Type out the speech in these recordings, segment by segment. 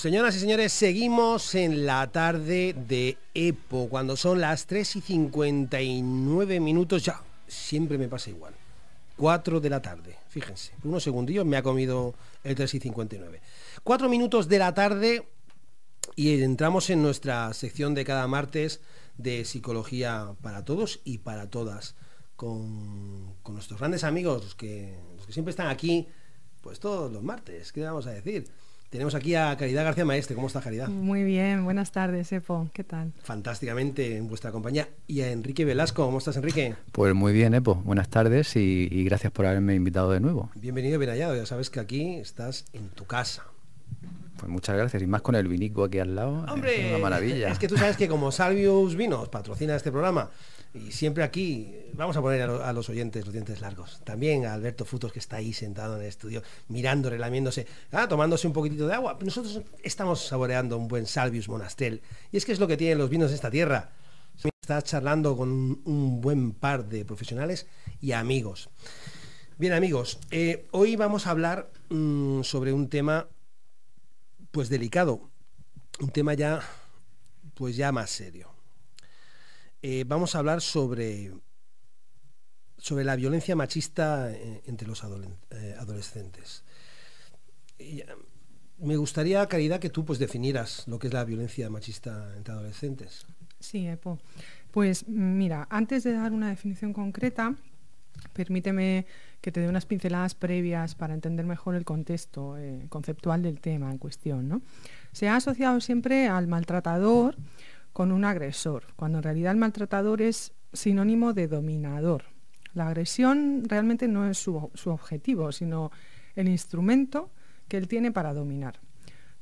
Señoras y señores, seguimos en la tarde de EPO, cuando son las 3 y 59 minutos ya. Siempre me pasa igual. 4 de la tarde, fíjense. Por unos segundillos me ha comido el 3 y 59. 4 minutos de la tarde y entramos en nuestra sección de cada martes de psicología para todos y para todas, con, nuestros grandes amigos, que, los que siempre están aquí, pues todos los martes, ¿qué vamos a decir? Tenemos aquí a Caridad García Maestre. ¿Cómo está Caridad? Muy bien, buenas tardes, Epo. ¿Qué tal? Fantásticamente en vuestra compañía. Y a Enrique Velasco, ¿cómo estás, Enrique? Pues muy bien, Epo. Buenas tardes y, gracias por haberme invitado de nuevo. Bienvenido, bien Ya sabes que aquí estás en tu casa. Pues muchas gracias, y más con el vinico aquí al lado. ¡Hombre! Es una maravilla. Es que tú sabes que como Salvius Vinos patrocina este programa y siempre aquí, vamos a poner a, los oyentes los dientes largos. También a Alberto Futos, que está ahí sentado en el estudio, mirando, relamiéndose, ah, tomándose un poquitito de agua. Nosotros estamos saboreando un buen Salvius Monastel. Y es que es lo que tienen los vinos de esta tierra. está charlando con un, buen par de profesionales y amigos. Bien, amigos, eh, hoy vamos a hablar mm, sobre un tema, pues delicado. Un tema ya, pues ya más serio eh, vamos a hablar sobre, sobre la violencia machista eh, entre los eh, adolescentes. Me gustaría, Caridad, que tú pues, definieras lo que es la violencia machista entre adolescentes. Sí, Epo. Pues mira, antes de dar una definición concreta, permíteme que te dé unas pinceladas previas para entender mejor el contexto conceptual del tema en cuestión. Se ha asociado siempre al maltratador con un agresor, cuando en realidad el maltratador es sinónimo de dominador. La agresión realmente no es su, objetivo, sino el instrumento que él tiene para dominar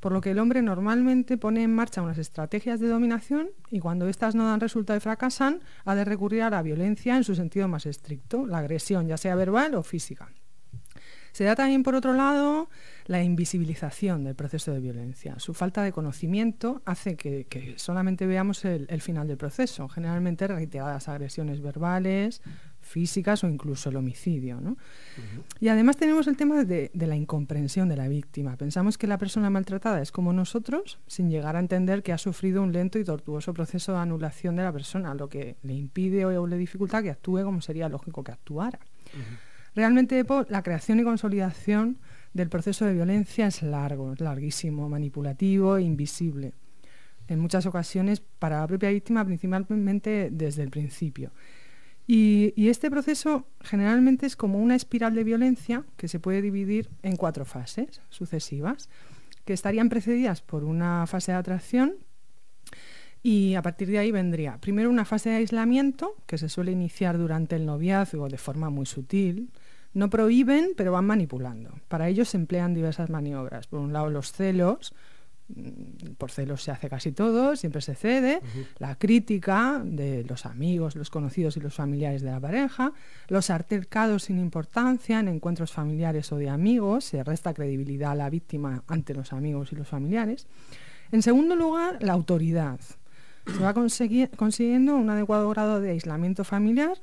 por lo que el hombre normalmente pone en marcha unas estrategias de dominación y cuando éstas no dan resultado y fracasan, ha de recurrir a la violencia en su sentido más estricto, la agresión, ya sea verbal o física. Se da también, por otro lado, la invisibilización del proceso de violencia. Su falta de conocimiento hace que, solamente veamos el, final del proceso, generalmente reiteradas agresiones verbales, físicas o incluso el homicidio. Y además tenemos el tema de, la incomprensión de la víctima. Pensamos que la persona maltratada es como nosotros, sin llegar a entender que ha sufrido un lento y tortuoso proceso de anulación de la persona, lo que le impide o, le dificulta que actúe como sería lógico que actuara. Realmente la creación y consolidación del proceso de violencia es largo, es larguísimo, manipulativo e invisible. En muchas ocasiones para la propia víctima, principalmente desde el principio. Y, y, este proceso generalmente es como una espiral de violencia que se puede dividir en cuatro fases sucesivas, que estarían precedidas por una fase de atracción y a partir de ahí vendría primero una fase de aislamiento que se suele iniciar durante el noviazgo de forma muy sutil, no prohíben, pero van manipulando. Para ello se emplean diversas maniobras. Por un lado, los celos, mm, por celos se hace casi todo, siempre se cede, la crítica de los amigos, los conocidos y los familiares de la pareja, los altercados sin importancia en encuentros familiares o de amigos, se resta credibilidad a la víctima ante los amigos y los familiares. En segundo lugar, la autoridad. Se va consiguiendo un adecuado grado de aislamiento familiar,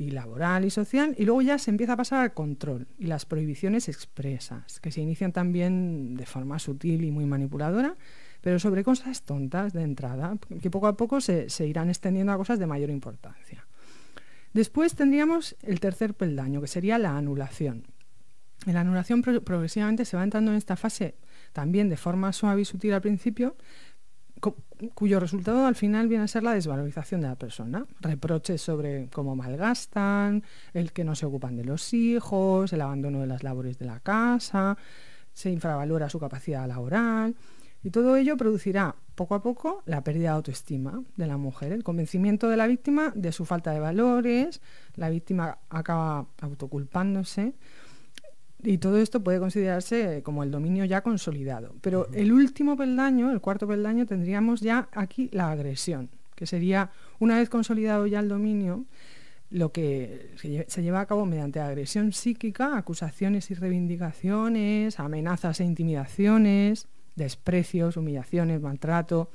y laboral y social, y luego ya se empieza a pasar al control y las prohibiciones expresas, que se inician también de forma sutil y muy manipuladora, pero sobre cosas tontas de entrada, que poco a poco se, irán extendiendo a cosas de mayor importancia. Después tendríamos el tercer peldaño, que sería la anulación. En la anulación progresivamente se va entrando en esta fase también de forma suave y sutil al principio, cuyo resultado al final viene a ser la desvalorización de la persona. Reproches sobre cómo malgastan, el que no se ocupan de los hijos, el abandono de las labores de la casa, se infravalora su capacidad laboral. Y todo ello producirá poco a poco la pérdida de autoestima de la mujer, el convencimiento de la víctima de su falta de valores, la víctima acaba autoculpándose y todo esto puede considerarse como el dominio ya consolidado. Pero el último peldaño, el cuarto peldaño, tendríamos ya aquí la agresión, que sería, una vez consolidado ya el dominio, lo que se lleva a cabo mediante agresión psíquica, acusaciones y reivindicaciones, amenazas e intimidaciones, desprecios, humillaciones, maltrato.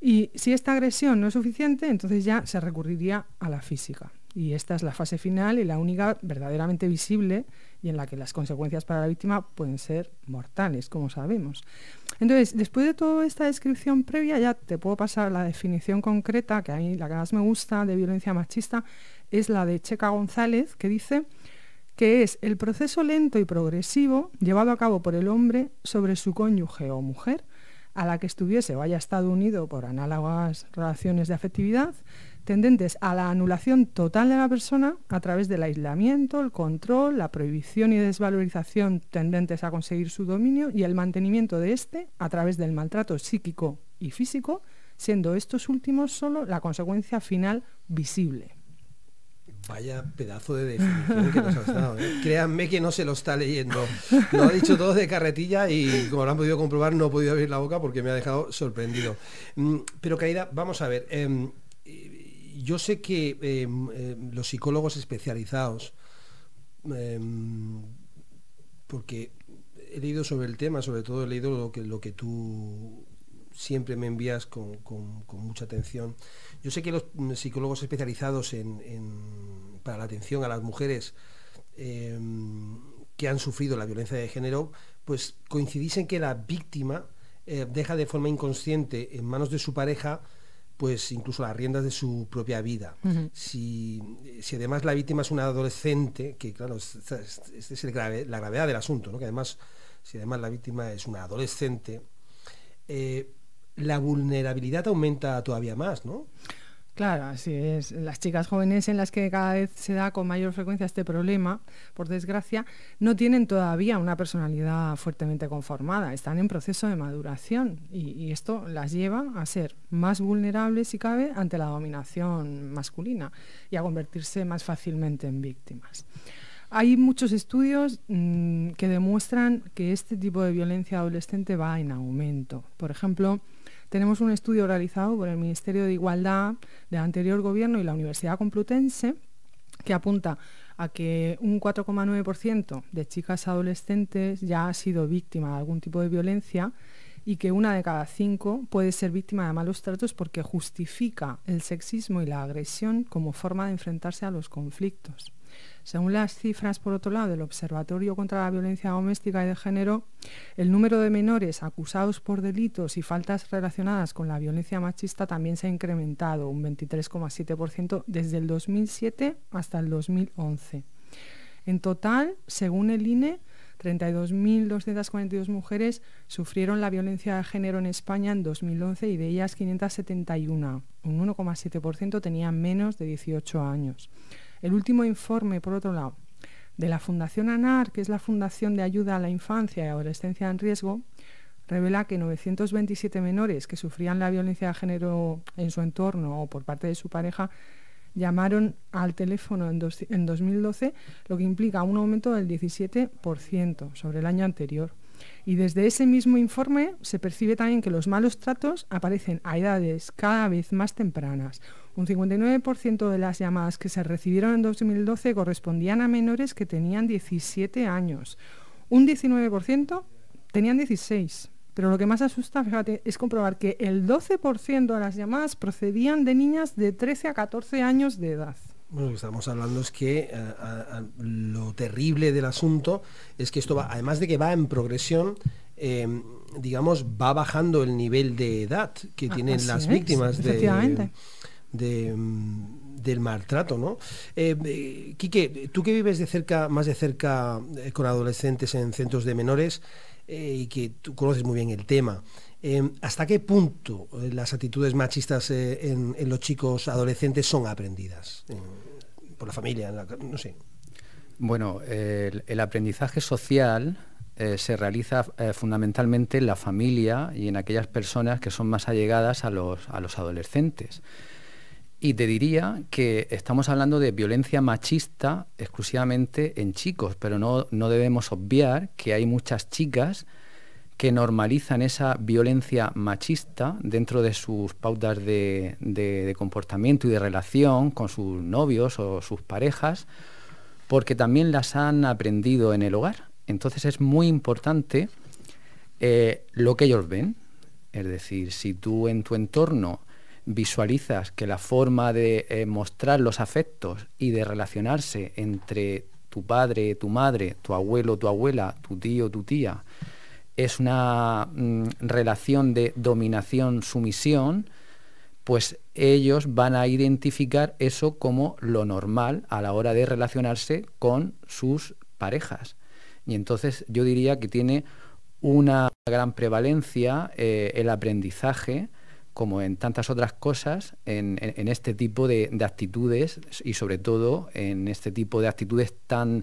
Y si esta agresión no es suficiente, entonces ya se recurriría a la física. Y esta es la fase final y la única verdaderamente visible y en la que las consecuencias para la víctima pueden ser mortales, como sabemos. Entonces, después de toda esta descripción previa, ya te puedo pasar la definición concreta, que a mí la que más me gusta de violencia machista, es la de Checa González, que dice que es el proceso lento y progresivo llevado a cabo por el hombre sobre su cónyuge o mujer, a la que estuviese o haya estado unido por análogas relaciones de afectividad, tendentes a la anulación total de la persona a través del aislamiento, el control, la prohibición y desvalorización tendentes a conseguir su dominio y el mantenimiento de éste a través del maltrato psíquico y físico, siendo estos últimos solo la consecuencia final visible. Vaya pedazo de definición que nos ha dado. ¿eh? Créanme que no se lo está leyendo. Lo ha dicho todo de carretilla y como lo han podido comprobar no he podido abrir la boca porque me ha dejado sorprendido. Mm, pero Caída, vamos a ver. Em, yo sé que em, em, los psicólogos especializados, em, porque he leído sobre el tema, sobre todo he leído lo que, tú siempre me envías con, mucha atención. Yo sé que los psicólogos especializados para la atención a las mujeres que han sufrido la violencia de género, pues coincidís en que la víctima eh, deja de forma inconsciente en manos de su pareja pues incluso las riendas de su propia vida. si, además la víctima es una adolescente, que claro, esta es, la gravedad del asunto, ¿no? que además, si además la víctima es una adolescente, eh, la vulnerabilidad aumenta todavía más, ¿no? Claro, así es. Las chicas jóvenes en las que cada vez se da con mayor frecuencia este problema, por desgracia, no tienen todavía una personalidad fuertemente conformada. Están en proceso de maduración y, esto las lleva a ser más vulnerables, si cabe, ante la dominación masculina y a convertirse más fácilmente en víctimas. Hay muchos estudios mm, que demuestran que este tipo de violencia adolescente va en aumento. Por ejemplo, tenemos un estudio realizado por el Ministerio de Igualdad del anterior gobierno y la Universidad Complutense que apunta a que un 4,9% de chicas adolescentes ya ha sido víctima de algún tipo de violencia y que una de cada cinco puede ser víctima de malos tratos porque justifica el sexismo y la agresión como forma de enfrentarse a los conflictos. Según las cifras, por otro lado, del Observatorio contra la Violencia Doméstica y de Género, el número de menores acusados por delitos y faltas relacionadas con la violencia machista también se ha incrementado un 23,7% desde el 2007 hasta el 2011. En total, según el e, INE, 32.242 mujeres sufrieron la violencia de género en España en 2011 y de ellas 571, un 1,7% tenían menos de 18 años. El último informe, por otro lado, de la Fundación ANAR, que es la Fundación de Ayuda a la Infancia y Adolescencia en Riesgo, revela que 927 menores que sufrían la violencia de género en su entorno o por parte de su pareja llamaron al teléfono en, 2012, lo que implica un aumento del 17% sobre el año anterior. Y desde ese mismo informe se percibe también que los malos tratos aparecen a edades cada vez más tempranas. Un 59% de las llamadas que se recibieron en 2012 correspondían a menores que tenían 17 años. Un 19% tenían 16. Pero lo que más asusta, fíjate, es comprobar que el 12% de las llamadas procedían de niñas de 13 a 14 años de edad. Bueno, lo que estamos hablando es que eh, lo terrible del asunto es que esto va, además de que va en progresión, em, digamos, va bajando el nivel de edad que tienen las víctimas em, del maltrato, ¿no? Eh, eh, Quique, tú que vives de cerca, más de cerca con adolescentes en centros de menores y que tú conoces muy bien el tema, Em, ¿Hasta qué punto eh, las actitudes machistas eh, en, los chicos adolescentes son aprendidas? por la familia, no sé. Bueno, el, aprendizaje social eh, se realiza fundamentalmente en la familia y en aquellas personas que son más allegadas a los, adolescentes. Y te diría que estamos hablando de violencia machista exclusivamente en chicos, pero no debemos obviar que hay muchas chicas que normalizan esa violencia machista dentro de sus pautas de, comportamiento y de relación con sus novios o sus parejas, porque también las han aprendido en el hogar. Entonces es muy importante eh, lo que ellos ven. Es decir, si tú en tu entorno visualizas que la forma de eh, mostrar los afectos y de relacionarse entre tu padre, tu madre, tu abuelo, tu abuela, tu tío, tu tía, es una mm, relación de dominación-sumisión, pues ellos van a identificar eso como lo normal a la hora de relacionarse con sus parejas. Y entonces yo diría que tiene una gran prevalencia eh, el aprendizaje, como en tantas otras cosas, en, este tipo de, de, actitudes y sobre todo en este tipo de actitudes tan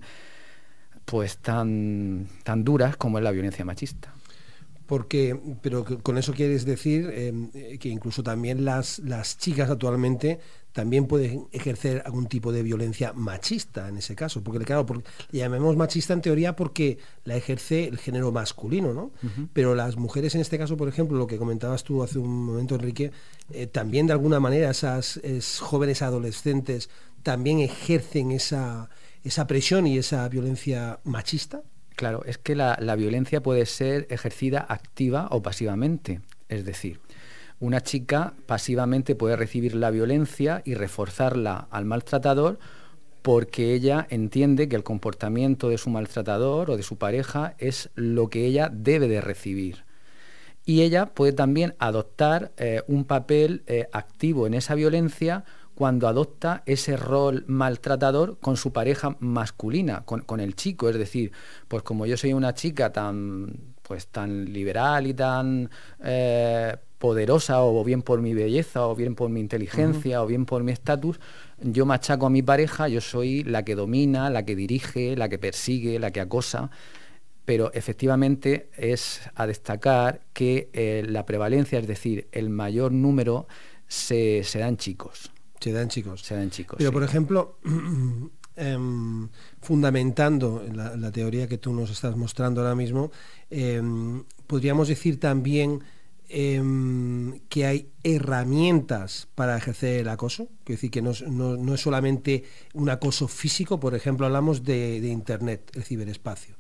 pues tan, tan duras como es la violencia machista. Porque, pero con eso quieres decir em, que incluso también las, las chicas actualmente también pueden ejercer algún tipo de violencia machista en ese caso, porque claro, llamemos machista en teoría porque la ejerce el género masculino, ¿no? Pero las mujeres en este caso, por ejemplo, lo que comentabas tú hace un momento, Enrique, eh, también de alguna manera esas jóvenes adolescentes también ejercen esa, esa presión y esa violencia machista? Claro, es que la, violencia puede ser ejercida activa o pasivamente. Es decir, una chica pasivamente puede recibir la violencia y reforzarla al maltratador porque ella entiende que el comportamiento de su maltratador o de su pareja es lo que ella debe de recibir. Y ella puede también adoptar eh, un papel eh, activo en esa violencia cuando adopta ese rol maltratador con su pareja masculina, con, el chico. Es decir, pues como yo soy una chica tan, pues, tan liberal y tan... Eh, poderosa o bien por mi belleza o bien por mi inteligencia o bien por mi estatus, yo machaco a mi pareja, yo soy la que domina, la que dirige, la que persigue, la que acosa, pero efectivamente es a destacar que eh, la prevalencia, es decir, el mayor número serán se dan chicos. Se dan chicos. Se chicos. Pero, por ejemplo, em, fundamentando la, teoría que tú nos estás mostrando ahora mismo, em, podríamos decir también em, que hay herramientas para ejercer el acoso. Quiero decir que no, es solamente un acoso físico, por ejemplo, hablamos de, Internet, el ciberespacio.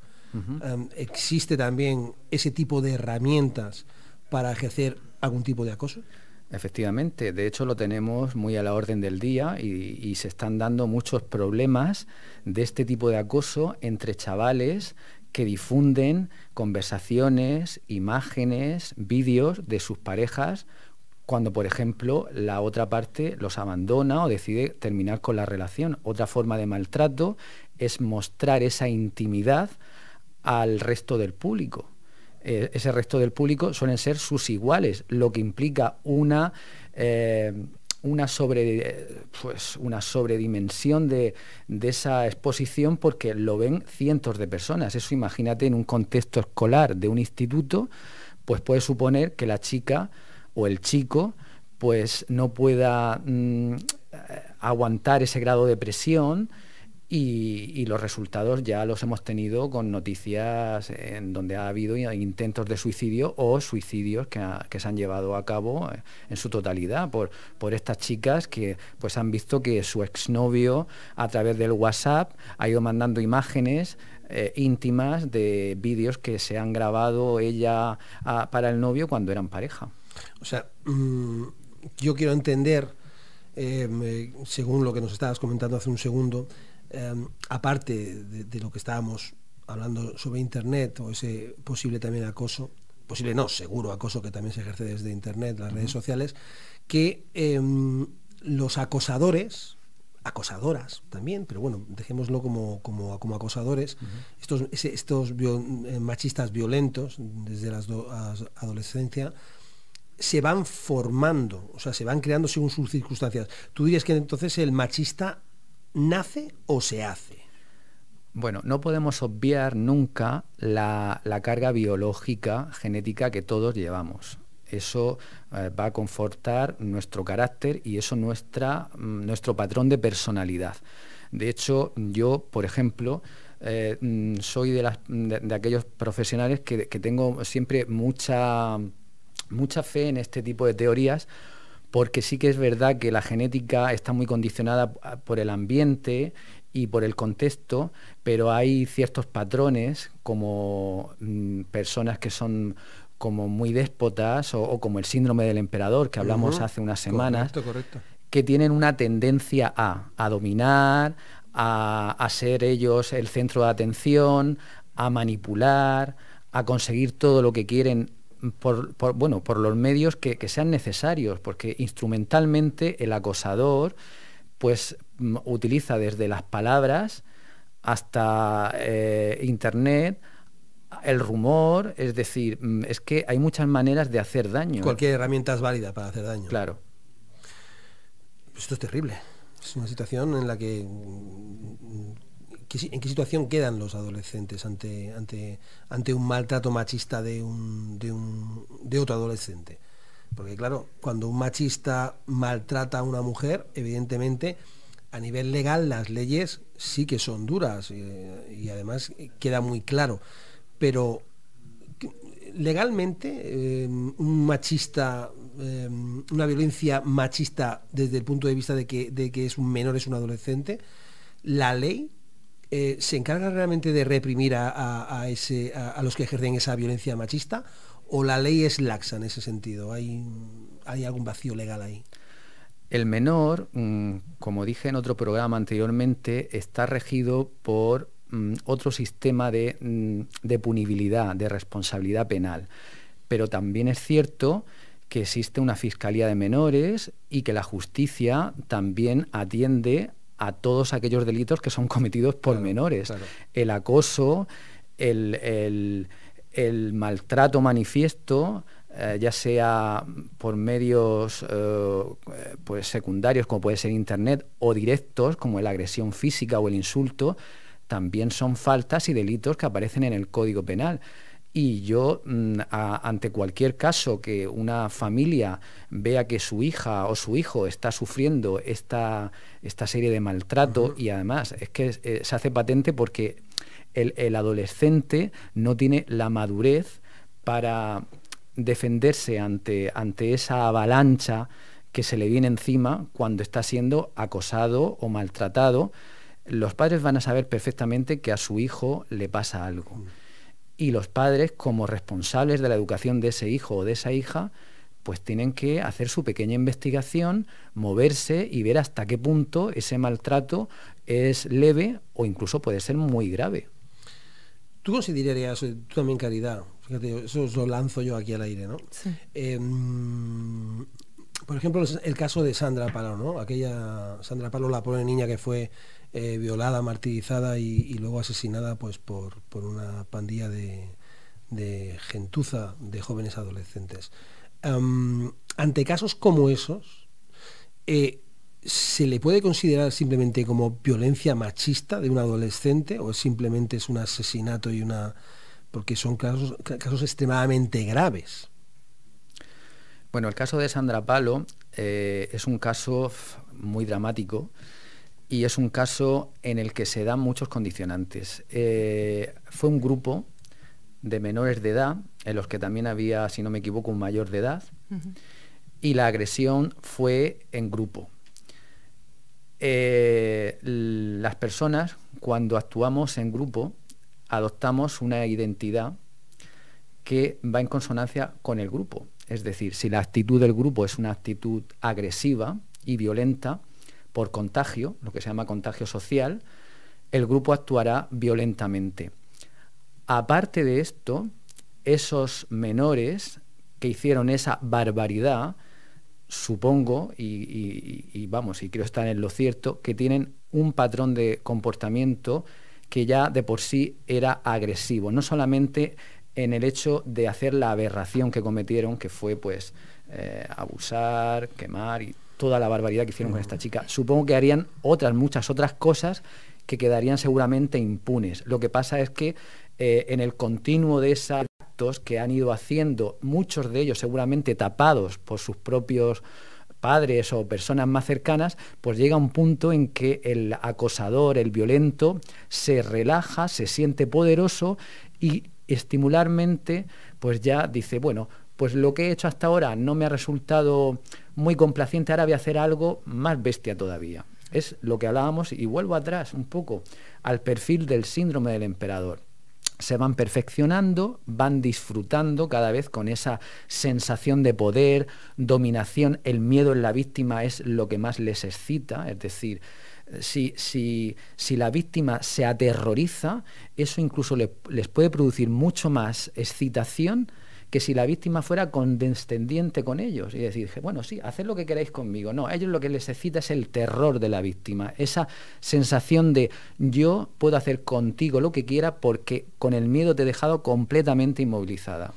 ¿Existe también ese tipo de herramientas para ejercer algún tipo de acoso? Efectivamente, de hecho lo tenemos muy a la orden del día y, se están dando muchos problemas de este tipo de acoso entre chavales que difunden conversaciones, imágenes, vídeos de sus parejas cuando, por ejemplo, la otra parte los abandona o decide terminar con la relación. Otra forma de maltrato es mostrar esa intimidad al resto del público. Eh, ese resto del público suelen ser sus iguales, lo que implica una... Eh, pues, sobredimensión de, esa exposición porque lo ven cientos de personas. Eso imagínate en un contexto escolar de un instituto, pues puede suponer que la chica o el chico pues no pueda mm, eh, aguantar ese grado de presión y, los resultados ya los hemos tenido con noticias en donde ha habido intentos de suicidio o suicidios que, se han llevado a cabo eh, en su totalidad por, estas chicas que pues han visto que su exnovio a través del WhatsApp ha ido mandando imágenes eh, íntimas de vídeos que se han grabado ella para el novio cuando eran pareja. O sea, mm, yo quiero entender, eh, según lo que nos estabas comentando hace un segundo, Em, aparte de, lo que estábamos hablando sobre Internet o ese posible también acoso, posible no, seguro acoso que también se ejerce desde Internet, las redes sociales, que em, los acosadores, acosadoras también, pero bueno, dejémoslo como, como, acosadores, estos, estos eh, machistas violentos desde la adolescencia, se van formando, o sea, se van creando según sus circunstancias. Tú dirías que entonces el machista nace o se hace? Bueno, no podemos obviar nunca la, carga biológica, genética que todos llevamos. Eso eh, va a confortar nuestro carácter y eso mm, nuestro patrón de personalidad. De hecho, yo, por ejemplo, eh, mm, soy de, aquellos profesionales que, tengo siempre mucha fe en este tipo de teorías porque sí que es verdad que la genética está muy condicionada por el ambiente y por el contexto, pero hay ciertos patrones como mm, personas que son como muy déspotas o, como el síndrome del emperador que hablamos hace unas semanas, que tienen una tendencia a, dominar, a, a ser ellos el centro de atención, a manipular, a conseguir todo lo que quieren por, bueno, por los medios que, sean necesarios, porque instrumentalmente el acosador pues mm, utiliza desde las palabras hasta eh, Internet, el rumor, es decir, mm, es que hay muchas maneras de hacer daño. Cualquier herramienta es válida para hacer daño. Claro. Esto es terrible. Es una situación en la que mm, ¿En qué situación quedan los adolescentes ante, ante, ante un maltrato machista de, un, de, otro adolescente? Porque claro, cuando un machista maltrata a una mujer, evidentemente a nivel legal las leyes sí que son duras eh, y además queda muy claro. Pero legalmente eh, un machista, eh, una violencia machista desde el punto de vista de que, de que es un menor, es un adolescente, la ley eh, se encarga realmente de reprimir a, ese, a, los que ejercen esa violencia machista o la ley es laxa en ese sentido? ¿Hay, hay algún vacío legal ahí? El menor, mm, como dije en otro programa anteriormente, está regido por mm, otro sistema de, mm, de, punibilidad, de responsabilidad penal. Pero también es cierto que existe una fiscalía de menores y que la justicia también atiende a todos aquellos delitos que son cometidos por menores. El acoso, el, maltrato manifiesto, eh, ya sea por medios eh, pues secundarios como puede ser Internet o directos como la agresión física o el insulto, también son faltas y delitos que aparecen en el Código Penal. Y yo, mm, ante cualquier caso que una familia vea que su hija o su hijo está sufriendo esta, serie de maltrato, y además es que eh, se hace patente porque el, adolescente no tiene la madurez para defenderse ante esa avalancha que se le viene encima cuando está siendo acosado o maltratado, los padres van a saber perfectamente que a su hijo le pasa algo. Mm y los padres, como responsables de la educación de ese hijo o de esa hija, pues tienen que hacer su pequeña investigación, moverse y ver hasta qué punto ese maltrato es leve o incluso puede ser muy grave. ¿Tú considerarías, eh, tú también Caridad, fíjate, eso lo lanzo yo aquí al aire, ¿no? Em, por ejemplo, el caso de Sandra Palo, ¿no? Aquella Sandra Palo, la pobre niña que fue eh, violada, martirizada y, luego asesinada pues, por, una pandilla de, gentuza de jóvenes adolescentes. ante casos como esos, eh, ¿se le puede considerar simplemente como violencia machista de un adolescente o simplemente es un asesinato y una... porque son casos, casos extremadamente graves? Bueno, el caso de Sandra Palo eh, es un caso muy dramático y es un caso en el que se dan muchos condicionantes. Eh, fue un grupo de menores de edad, en los que también había, si no me equivoco, un mayor de edad, y la agresión fue en grupo. Eh, las personas, cuando actuamos en grupo, adoptamos una identidad que va en consonancia con el grupo. Es decir, si la actitud del grupo es una actitud agresiva y violenta por contagio, lo que se llama contagio social, el grupo actuará violentamente. Aparte de esto, esos menores que hicieron esa barbaridad, supongo, y, vamos, y creo estar en lo cierto, que tienen un patrón de comportamiento que ya de por sí era agresivo. No solamente en el hecho de hacer la aberración que cometieron, que fue pues eh, abusar, quemar y toda la barbaridad que hicieron con esta chica. Supongo que harían otras, muchas otras cosas que quedarían seguramente impunes. Lo que pasa es que eh, en el continuo de esos actos que han ido haciendo, muchos de ellos seguramente tapados por sus propios padres o personas más cercanas, pues llega un punto en que el acosador, el violento, se relaja, se siente poderoso y estimularmente, pues ya dice, bueno, pues lo que he hecho hasta ahora no me ha resultado muy complaciente, ahora voy a hacer algo más bestia todavía. Es lo que hablábamos, y vuelvo atrás un poco, al perfil del síndrome del emperador se van perfeccionando, van disfrutando cada vez con esa sensación de poder, dominación, el miedo en la víctima es lo que más les excita, es decir, si, la víctima se aterroriza, eso incluso les puede producir mucho más excitación que si la víctima fuera condescendiente con ellos y decir, bueno, sí, haced lo que queráis conmigo. No, a ellos lo que les excita es el terror de la víctima, esa sensación de yo puedo hacer contigo lo que quiera porque con el miedo te he dejado completamente inmovilizada.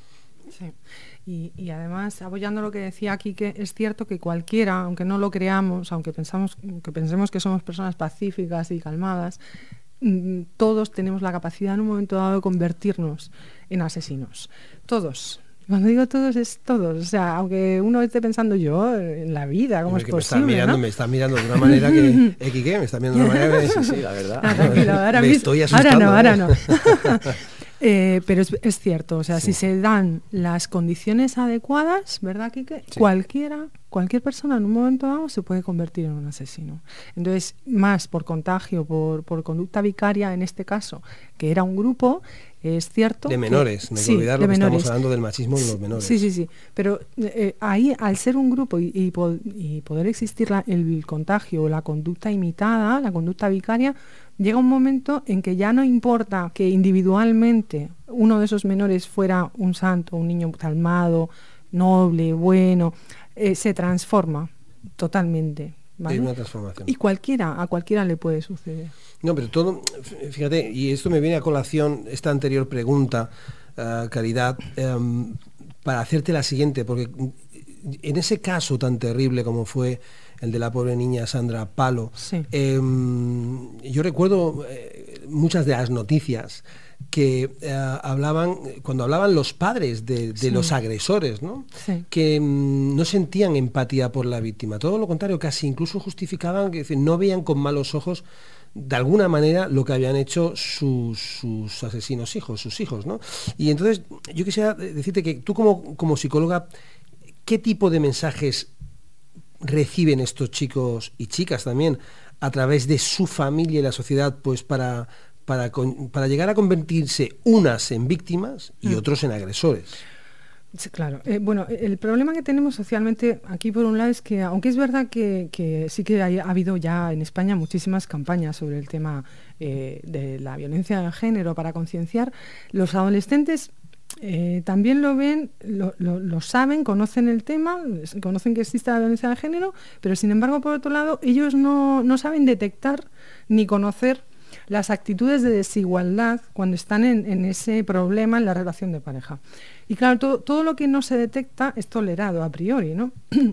Y, además, apoyando lo que decía aquí, que es cierto que cualquiera, aunque no lo creamos, aunque, pensamos, aunque pensemos que somos personas pacíficas y calmadas, mm, todos tenemos la capacidad en un momento dado de convertirnos en asesinos. Todos, cuando digo todos es todos, o sea, aunque uno esté pensando yo en la vida, cómo es, que posible. Me está, mirando, de una manera que. XG, me está mirando de una manera que. Sí, sí, la verdad. Ah, ahora, me estoy ahora no, ahora ¿eh? no. Eh, pero es, cierto, o sea, si se dan las condiciones adecuadas, ¿verdad, Kike? Cualquiera, cualquier persona en un momento dado se puede convertir en un asesino. Entonces, más por contagio, por, por conducta vicaria en este caso, que era un grupo, es cierto. De menores, no olvidar lo que estamos hablando del machismo de los menores. Sí, sí, sí. Pero eh, ahí, al ser un grupo y, poder existir el contagio, la conducta imitada, la conducta vicaria, llega un momento en que ya no importa que individualmente uno de esos menores fuera un santo, un niño calmado, noble, bueno, eh, se transforma totalmente. Y cualquiera, a cualquiera le puede suceder. No, pero todo, fíjate, y esto me viene a colación esta anterior pregunta, eh, Caridad, em, para hacerte la siguiente, porque en ese caso tan terrible como fue el de la pobre niña Sandra Palo, em, yo recuerdo eh, muchas de las noticias que eh, hablaban, cuando hablaban los padres de, los agresores, ¿no? que em, no sentían empatía por la víctima, todo lo contrario, casi incluso justificaban que no veían con malos ojos de alguna manera lo que habían hecho sus, asesinos hijos, sus hijos, ¿no? Y entonces yo quisiera decirte que tú como, psicóloga, ¿qué tipo de mensajes reciben estos chicos y chicas también a través de su familia y la sociedad pues para, para llegar a convertirse unas en víctimas y mm. otros en agresores? claro. Eh, bueno, eh, el problema que tenemos socialmente aquí, por un lado, es que, aunque es verdad que, sí que ha habido ya en España muchísimas campañas sobre el tema eh, de la violencia de género para concienciar, los adolescentes también lo ven, lo, saben, conocen el tema, conocen que existe la violencia de género, pero sin embargo, por otro lado, ellos no, no saben detectar ni conocer las actitudes de desigualdad cuando están en, ese problema en la relación de pareja. Y claro, todo, lo que no se detecta es tolerado a priori, ¿no?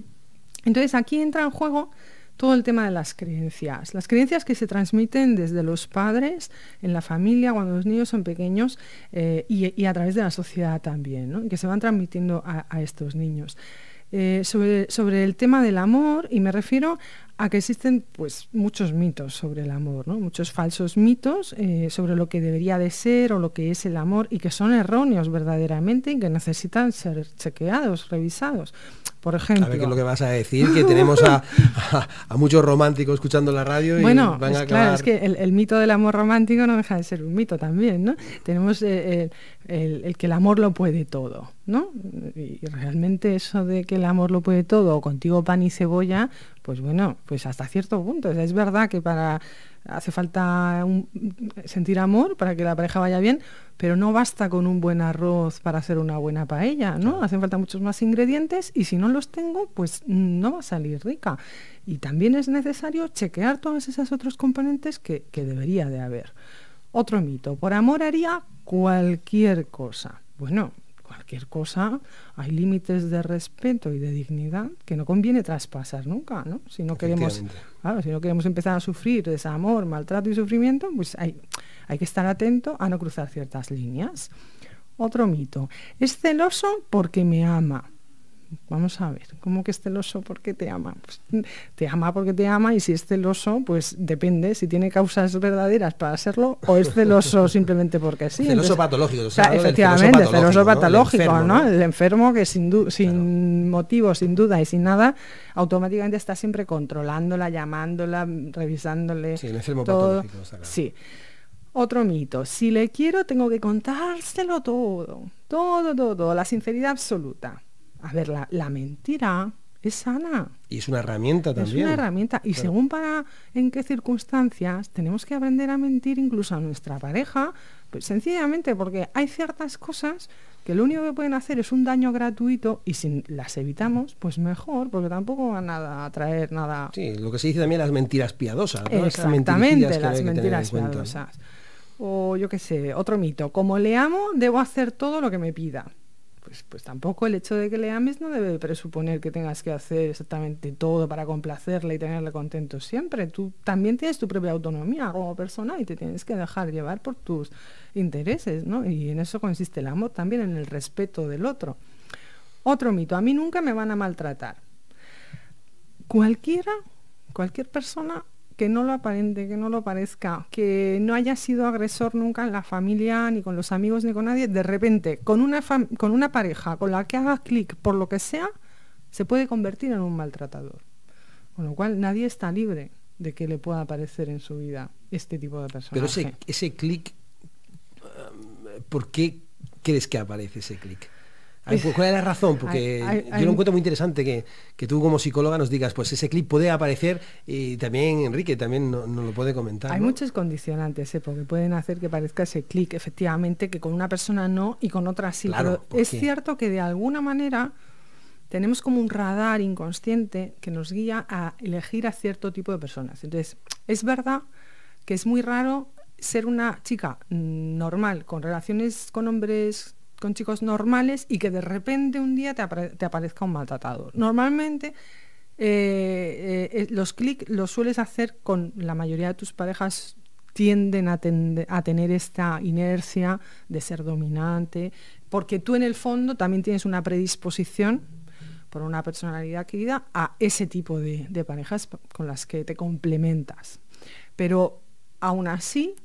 Entonces aquí entra en juego todo el tema de las creencias. Las creencias que se transmiten desde los padres, en la familia, cuando los niños son pequeños eh, y, a través de la sociedad también, que se van transmitiendo a, estos niños. Eh, sobre, sobre, el tema del amor, y me refiero a que existen pues muchos mitos sobre el amor, ¿no? muchos falsos mitos eh, sobre lo que debería de ser o lo que es el amor y que son erróneos verdaderamente y que necesitan ser chequeados, revisados. Por ejemplo. A ver qué es lo que vas a decir, que tenemos a, muchos románticos escuchando la radio y van a acabar... claro, es que el, mito del amor romántico no deja de ser un mito también, ¿no? Tenemos eh, el, que el amor lo puede todo, ¿no? y realmente eso de que el amor lo puede todo, o contigo pan y cebolla, pues bueno, pues hasta cierto punto. es verdad que para hace falta sentir amor para que la pareja vaya bien, pero no basta con un buen arroz para hacer una buena paella, ¿no? Hacen falta muchos más ingredientes y si no los tengo, pues no va a salir rica. Y también es necesario chequear todos esos otros componentes que, que debería de haber. Otro mito, por amor haría cualquier cosa. Bueno, cualquier cosa hay límites de respeto y de dignidad que no conviene traspasar nunca, ¿no? Si no queremos, si no queremos empezar a sufrir desamor, maltrato y sufrimiento, pues hay, hay que estar atento a no cruzar ciertas líneas. Otro mito. Es celoso porque me ama. Vamos a ver, ¿cómo que es este celoso porque te ama? Pues, te ama porque te ama y si es este celoso, pues depende si tiene causas verdaderas para serlo o es celoso simplemente porque sí. Celoso patológico. O efectivamente, celoso patológico, ¿no? El, enfermo, que sin, motivo, sin duda y sin nada, automáticamente está siempre controlándola, llamándola, revisándole. Sí, el enfermo patológico. Sí. Otro mito, si le quiero tengo que contárselo todo, todo, todo, todo, la sinceridad absoluta. A ver, la, mentira es sana. Y es una herramienta también. Es una herramienta. Y según para en qué circunstancias, tenemos que aprender a mentir incluso a nuestra pareja, pues sencillamente porque hay ciertas cosas que lo único que pueden hacer es un daño gratuito y si las evitamos, pues mejor, porque tampoco van a, traer nada. Sí, lo que se dice también las mentiras piadosas. Exactamente, las mentiras piadosas. O yo qué sé, otro mito, como le amo, debo hacer todo lo que me pida. Pues, pues, tampoco el hecho de que le ames no debe presuponer que tengas que hacer exactamente todo para complacerle y tenerle contento siempre. Tú también tienes tu propia autonomía como persona y te tienes que dejar llevar por tus intereses, Y en eso consiste el amor también, en el respeto del otro. Otro mito, a mí nunca me van a maltratar. Cualquiera, cualquier persona que no lo aparente, que no lo parezca, que no haya sido agresor nunca en la familia, ni con los amigos, ni con nadie, de repente, con una, con una pareja con la que hagas clic por lo que sea, se puede convertir en un maltratador. Con lo cual, nadie está libre de que le pueda aparecer en su vida este tipo de personas. Pero ese, ese clic, em, ¿por qué crees que aparece ese clic? ¿Cuál es la razón? Porque yo lo encuentro muy interesante que, tú como psicóloga nos digas, pues ese clip puede aparecer y también Enrique también nos no lo puede comentar. Hay muchos condicionantes, ¿eh? porque pueden hacer que parezca ese clic, efectivamente, que con una persona no y con otra sí. Claro, pero es cierto que de alguna manera tenemos como un radar inconsciente que nos guía a elegir a cierto tipo de personas. Entonces, es verdad que es muy raro ser una chica mm, normal con relaciones con hombres con chicos normales y que de repente un día te, aparezca un maltratador. Normalmente eh, eh, eh, los clics los sueles hacer con la mayoría de tus parejas tienden a, tener esta inercia de ser dominante, porque tú en el fondo también tienes una predisposición por una personalidad querida a ese tipo de parejas con las que te complementas. Pero aún así,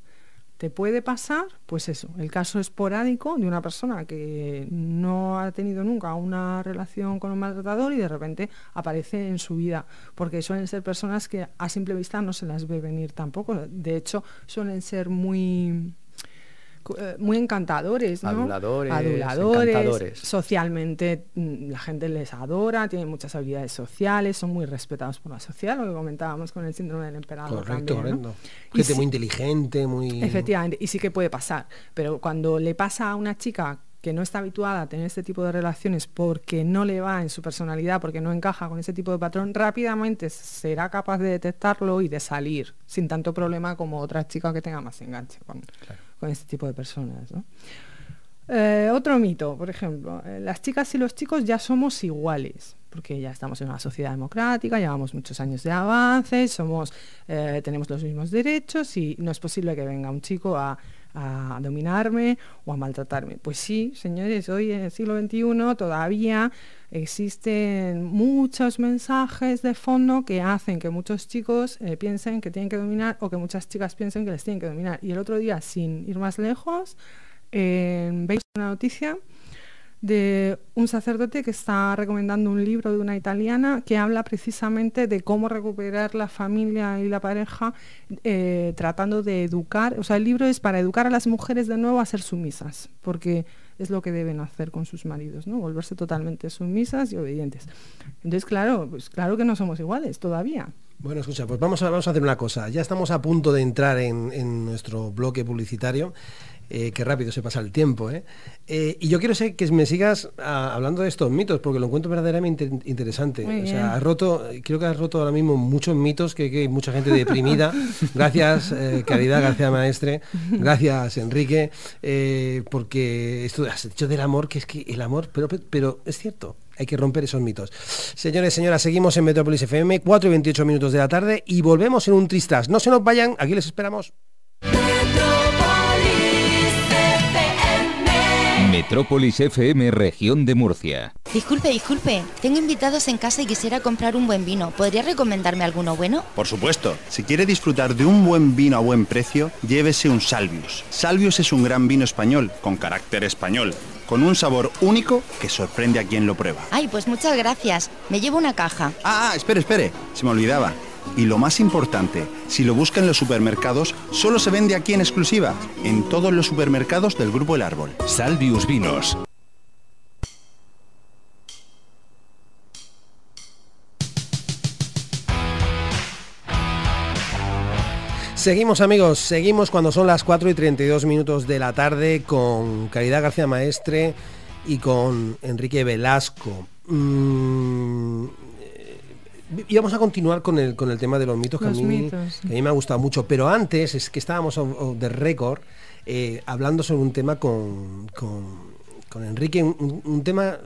te puede pasar, pues eso, el caso esporádico de una persona que no ha tenido nunca una relación con un maltratador y de repente aparece en su vida, porque suelen ser personas que a simple vista no se las ve venir tampoco. De hecho, suelen ser muy eh, muy encantadores, ¿no? Aduladores, Aduladores socialmente mm, la gente les adora, tienen muchas habilidades sociales, son muy respetados por la sociedad, lo que comentábamos con el síndrome del emperador correcto, Gente muy inteligente, muy... Efectivamente, y sí que puede pasar, pero cuando le pasa a una chica que no está habituada a tener este tipo de relaciones porque no le va en su personalidad, porque no encaja con ese tipo de patrón, rápidamente será capaz de detectarlo y de salir sin tanto problema como otras chicas que tenga más enganche con este tipo de personas. Eh, otro mito, por ejemplo, eh, las chicas y los chicos ya somos iguales, porque ya estamos en una sociedad democrática, llevamos muchos años de avance, somos, eh, tenemos los mismos derechos y no es posible que venga un chico a a dominarme o a maltratarme. Pues sí, señores, hoy en el siglo XXI todavía existen muchos mensajes de fondo que hacen que muchos chicos eh, piensen que tienen que dominar o que muchas chicas piensen que les tienen que dominar. Y el otro día, sin ir más lejos, veis una noticia de un sacerdote que está recomendando un libro de una italiana que habla precisamente de cómo recuperar la familia y la pareja eh, tratando de educar. O sea, el libro es para educar a las mujeres de nuevo a ser sumisas, porque es lo que deben hacer con sus maridos, ¿no? Volverse totalmente sumisas y obedientes. Entonces, claro, pues claro que no somos iguales todavía. Bueno, escucha, pues vamos a, vamos a hacer una cosa. Ya estamos a punto de entrar en, nuestro bloque publicitario. Eh, que qué rápido se pasa el tiempo, ¿eh? eh y yo quiero que me sigas ah, hablando de estos mitos, porque lo encuentro verdaderamente interesante. o sea, has roto, creo que has roto ahora mismo muchos mitos, que, hay mucha gente deprimida. gracias, eh, Caridad García Maestre. Gracias, Enrique. porque esto has dicho del amor, que es que el amor, pero, pero es cierto hay que romper esos mitos. Señores, señoras, seguimos en Metrópolis FM, 4 y 28 minutos de la tarde y volvemos en un tristas. No se nos vayan, aquí les esperamos. Metrópolis FM, región de Murcia. Disculpe, disculpe. Tengo invitados en casa y quisiera comprar un buen vino. ¿Podría recomendarme alguno bueno? Por supuesto. Si quiere disfrutar de un buen vino a buen precio, llévese un Salvius. Salvius es un gran vino español, con carácter español con un sabor único que sorprende a quien lo prueba. Ay, pues muchas gracias. Me llevo una caja. Ah, ah espere, espere. Se me olvidaba. Y lo más importante, si lo busca en los supermercados, solo se vende aquí en exclusiva, en todos los supermercados del Grupo El Árbol. Salvius Vinos. Seguimos amigos, seguimos cuando son las 4 y 32 minutos de la tarde con Caridad García Maestre y con Enrique Velasco. y mm, vamos eh, a continuar con el, tema de los mitos, que, a mí, me ha gustado mucho, pero antes es que estábamos de récord eh, hablando sobre un tema con, Enrique, un, tema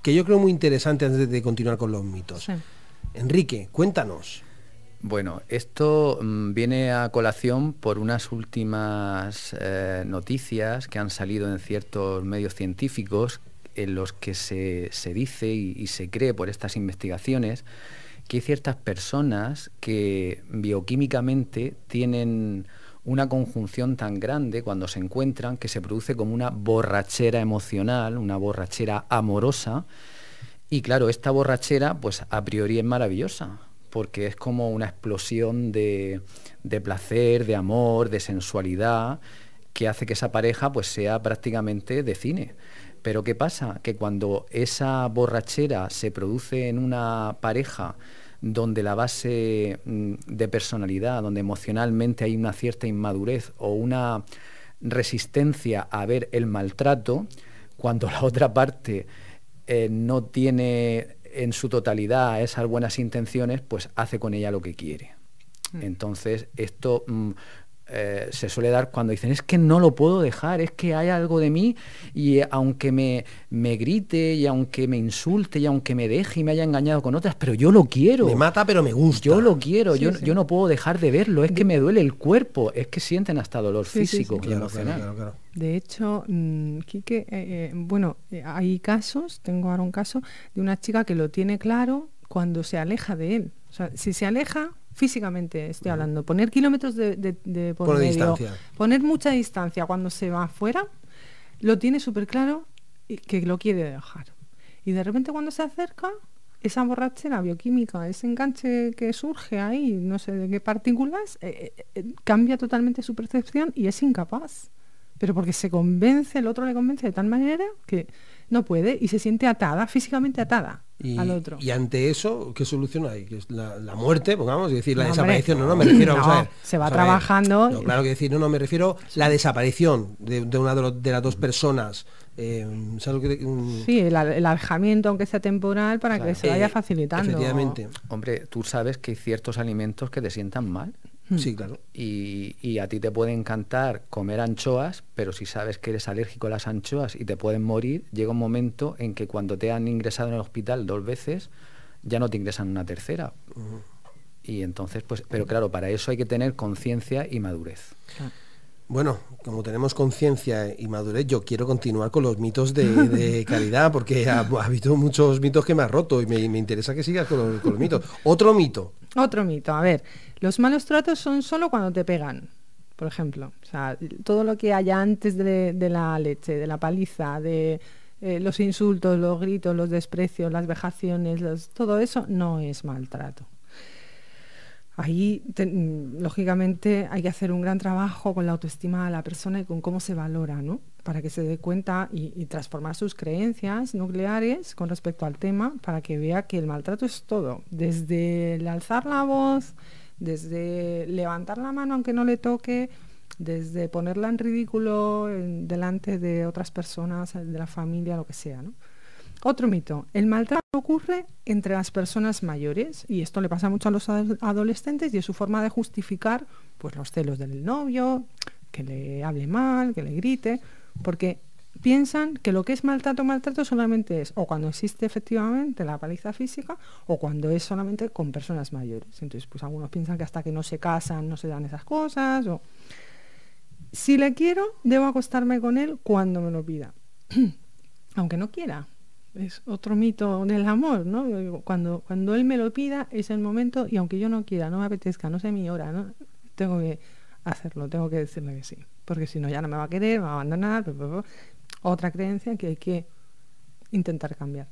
que yo creo muy interesante antes de, continuar con los mitos. Enrique, cuéntanos. Bueno, esto mm, viene a colación por unas últimas eh, noticias que han salido en ciertos medios científicos en los que se, dice y, y, se cree por estas investigaciones que hay ciertas personas que bioquímicamente tienen una conjunción tan grande cuando se encuentran que se produce como una borrachera emocional, una borrachera amorosa. Y claro, esta borrachera, pues a priori es maravillosa porque es como una explosión de, placer, de amor, de sensualidad, que hace que esa pareja pues sea prácticamente de cine. Pero ¿qué pasa? Que cuando esa borrachera se produce en una pareja donde la base mm, de personalidad, donde emocionalmente hay una cierta inmadurez o una resistencia a ver el maltrato, cuando la otra parte eh, no tiene en su totalidad esas buenas intenciones, pues hace con ella lo que quiere. Mm. Entonces, esto mm, eh, se suele dar cuando dicen es que no lo puedo dejar, es que hay algo de mí y eh, aunque me, me grite y aunque me insulte y aunque me deje y me haya engañado con otras, pero yo lo quiero. Me mata pero me gusta. Yo lo quiero, yo, no puedo dejar de verlo, es que me duele el cuerpo, es que sienten hasta dolor físico De hecho, mm, eh, bueno, hay casos, tengo ahora un caso de una chica que lo tiene claro cuando se aleja de él. O sea, si se aleja, físicamente estoy hablando, poner kilómetros de, por, medio, poner mucha distancia cuando se va afuera, lo tiene súper claro y que lo quiere dejar. Y de repente cuando se acerca, esa borrachera bioquímica, ese enganche que surge ahí, no sé de qué partículas, eh, eh, eh, cambia totalmente su percepción y es incapaz. Pero porque se convence, el otro le convence de tal manera que no puede y se siente atada, físicamente atada. al otro. y ante eso, ¿qué solución hay? La, muerte, pongamos, a decir, la desaparición. no, no, me refiero a Se va trabajando. No, claro que decir, no, no, me refiero la desaparición de, una de, las dos personas. Eh, mm? sí, el, alejamiento, aunque sea temporal, para que se vaya eh, facilitando. Efectivamente. Hombre, tú sabes que hay ciertos alimentos que te sientan mal. Hmm. Sí, claro. Y, a ti te puede encantar comer anchoas, pero si sabes que eres alérgico a las anchoas y te pueden morir, llega un momento en que cuando te han ingresado en el hospital dos veces, ya no te ingresan una tercera. Y entonces, pues, pero claro, para eso hay que tener conciencia y madurez bueno, como tenemos conciencia y madurez, yo quiero continuar con los mitos de, calidad, porque ha, habido muchos mitos que me han roto y me, interesa que sigas con los, mitos. Otro mito. Otro mito, a ver, los malos tratos son solo cuando te pegan, por ejemplo. O sea, todo lo que haya antes de, la leche, de la paliza, de eh, los insultos, los gritos, los desprecios, las vejaciones, todo eso no es maltrato. Ahí, mm, lógicamente, hay que hacer un gran trabajo con la autoestima de la persona y con cómo se valora, ¿no? Para que se dé cuenta y, transformar sus creencias nucleares con respecto al tema, para que vea que el maltrato es todo, desde alzar la voz, desde levantar la mano aunque no le toque, desde ponerla en ridículo delante de otras personas, de la familia, lo que sea, ¿no? Otro mito, el maltrato ocurre entre las personas mayores y esto le pasa mucho a los adolescentes y es su forma de justificar pues, los celos del novio, que le hable mal, que le grite, porque piensan que lo que es maltrato, maltrato solamente es o cuando existe efectivamente la paliza física o cuando es solamente con personas mayores. Entonces, pues algunos piensan que hasta que no se casan no se dan esas cosas si le quiero, debo acostarme con él cuando me lo pida, aunque no quiera es otro mito del amor, ¿no? Cuando, cuando él me lo pida es el momento y aunque yo no quiera, no me apetezca, no sé mi hora, ¿no? Tengo que hacerlo, tengo que decirle que sí, porque si no ya no me va a querer, va a abandonar, otra creencia que hay que intentar cambiar.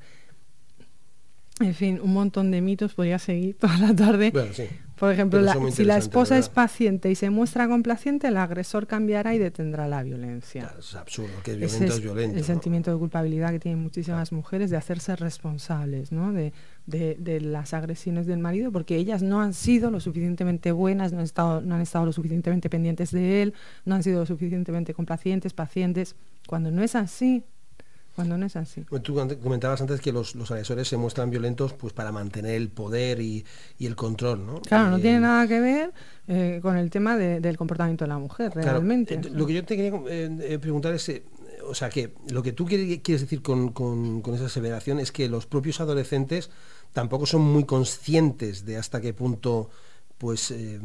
En fin, un montón de mitos, podría seguir toda la tarde. Por ejemplo, si la esposa es paciente y se muestra complaciente, el agresor cambiará y detendrá la violencia. es absurdo, que es violento es, violento. El sentimiento de culpabilidad que tienen muchísimas mujeres de hacerse responsables ¿no? de, de, las agresiones del marido, porque ellas no han sido lo suficientemente buenas, no han, estado, no han estado lo suficientemente pendientes de él, no han sido lo suficientemente complacientes, pacientes. Cuando no es así, cuando no es así. Tú comentabas antes que los, agresores se muestran violentos pues para mantener el poder y, el control, ¿no? Claro, no eh, tiene nada que ver eh, con el tema del comportamiento de la mujer, realmente. Eh, lo que yo te quería preguntar es, o sea, que lo que tú quieres decir con esa aseveración es que los propios adolescentes tampoco son muy conscientes de hasta qué punto pues eh,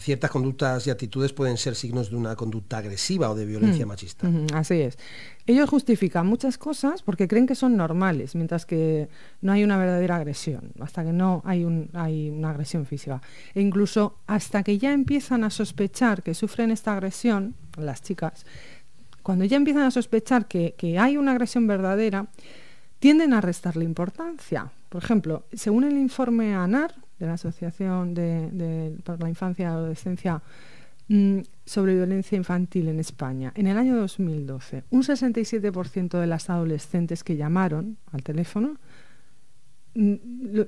ciertas conductas y actitudes pueden ser signos de una conducta agresiva o de violencia mm. machista. así es. Ellos justifican muchas cosas porque creen que son normales, mientras que no hay una verdadera agresión, hasta que no hay, un, hay una agresión física. E incluso hasta que ya empiezan a sospechar que sufren esta agresión, las chicas, cuando ya empiezan a sospechar que, que hay una agresión verdadera, tienden a restarle importancia. Por ejemplo, según el informe ANAR, de la Asociación de, la Infancia y Adolescencia mm, sobre Violencia Infantil en España. En el año 2012, un 67% de las adolescentes que llamaron al teléfono mm,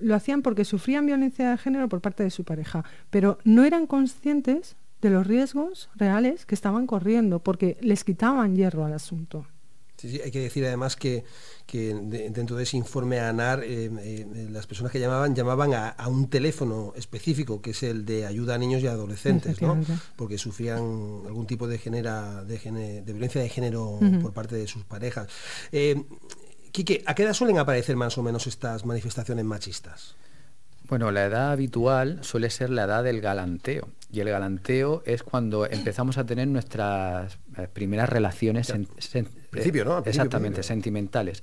lo hacían porque sufrían violencia de género por parte de su pareja, pero no eran conscientes de los riesgos reales que estaban corriendo porque les quitaban hierro al asunto hay que decir además que, dentro de ese informe ANAR, eh, eh, las personas que llamaban llamaban a, un teléfono específico, que es el de ayuda a niños y adolescentes, porque sufrían algún tipo de, violencia de género por parte de sus parejas. Eh, Quique, ¿a qué edad suelen aparecer más o menos estas manifestaciones machistas? Bueno, la edad habitual suele ser la edad del galanteo. Y el galanteo es cuando empezamos a tener nuestras eh, primeras relaciones. En principio, ¿no? exactamente, sentimentales.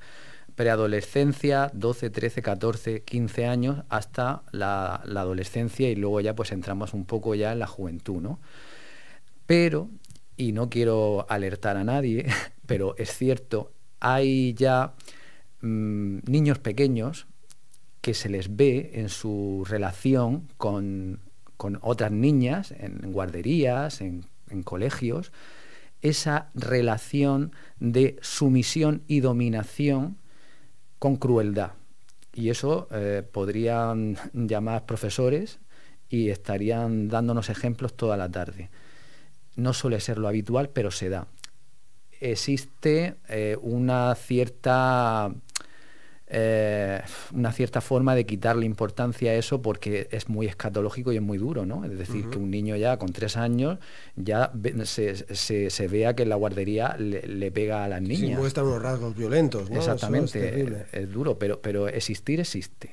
Preadolescencia, 12, 13, 14, 15 años, hasta la, adolescencia y luego ya pues entramos un poco ya en la juventud, ¿no? Pero, y no quiero alertar a nadie, pero es cierto, hay ya mm, niños pequeños que se les ve en su relación con, otras niñas, en guarderías, en, colegios, esa relación de sumisión y dominación con crueldad. Y eso eh, podrían llamar profesores y estarían dándonos ejemplos toda la tarde. No suele ser lo habitual, pero se da. Existe eh, una cierta eh, una cierta forma de quitarle importancia a eso porque es muy escatológico y es muy duro, ¿no? Es decir, que un niño ya con tres años ya se, vea que en la guardería le, pega a las niñas. Sí, estar unos rasgos violentos, ¿no? Exactamente, eh, es, duro, pero, pero existir existe.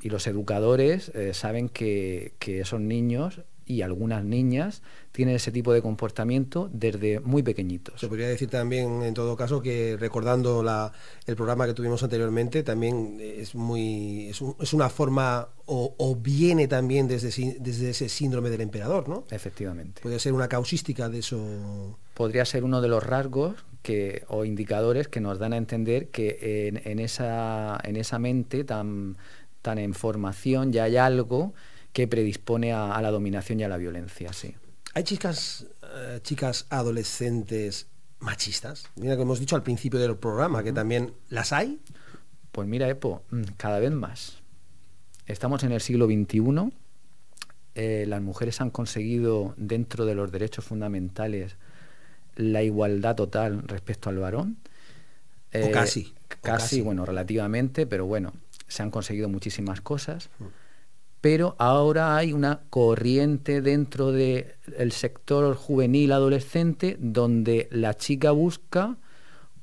Y los educadores eh, saben que, que esos niños y algunas niñas tienen ese tipo de comportamiento desde muy pequeñitos. Se podría decir también, en todo caso, que recordando el programa que tuvimos anteriormente, también es, muy, es, una forma o, viene también desde, desde ese síndrome del emperador, ¿no? Efectivamente. Puede ser una causística de eso. Podría ser uno de los rasgos que, o indicadores que nos dan a entender que en, en esa, en esa mente tan, tan en formación ya hay algo que predispone a, la dominación y a la violencia, sí. ¿Hay chicas, eh, chicas adolescentes machistas? Mira que hemos dicho al principio del programa, que también las hay. Pues mira, Epo, mm, cada vez más. Estamos en el siglo XXI. Eh, las mujeres han conseguido dentro de los derechos fundamentales la igualdad total respecto al varón. o eh, casi. Casi, bueno, relativamente, pero bueno, se han conseguido muchísimas cosas. Mm pero ahora hay una corriente dentro del sector juvenil adolescente donde la chica busca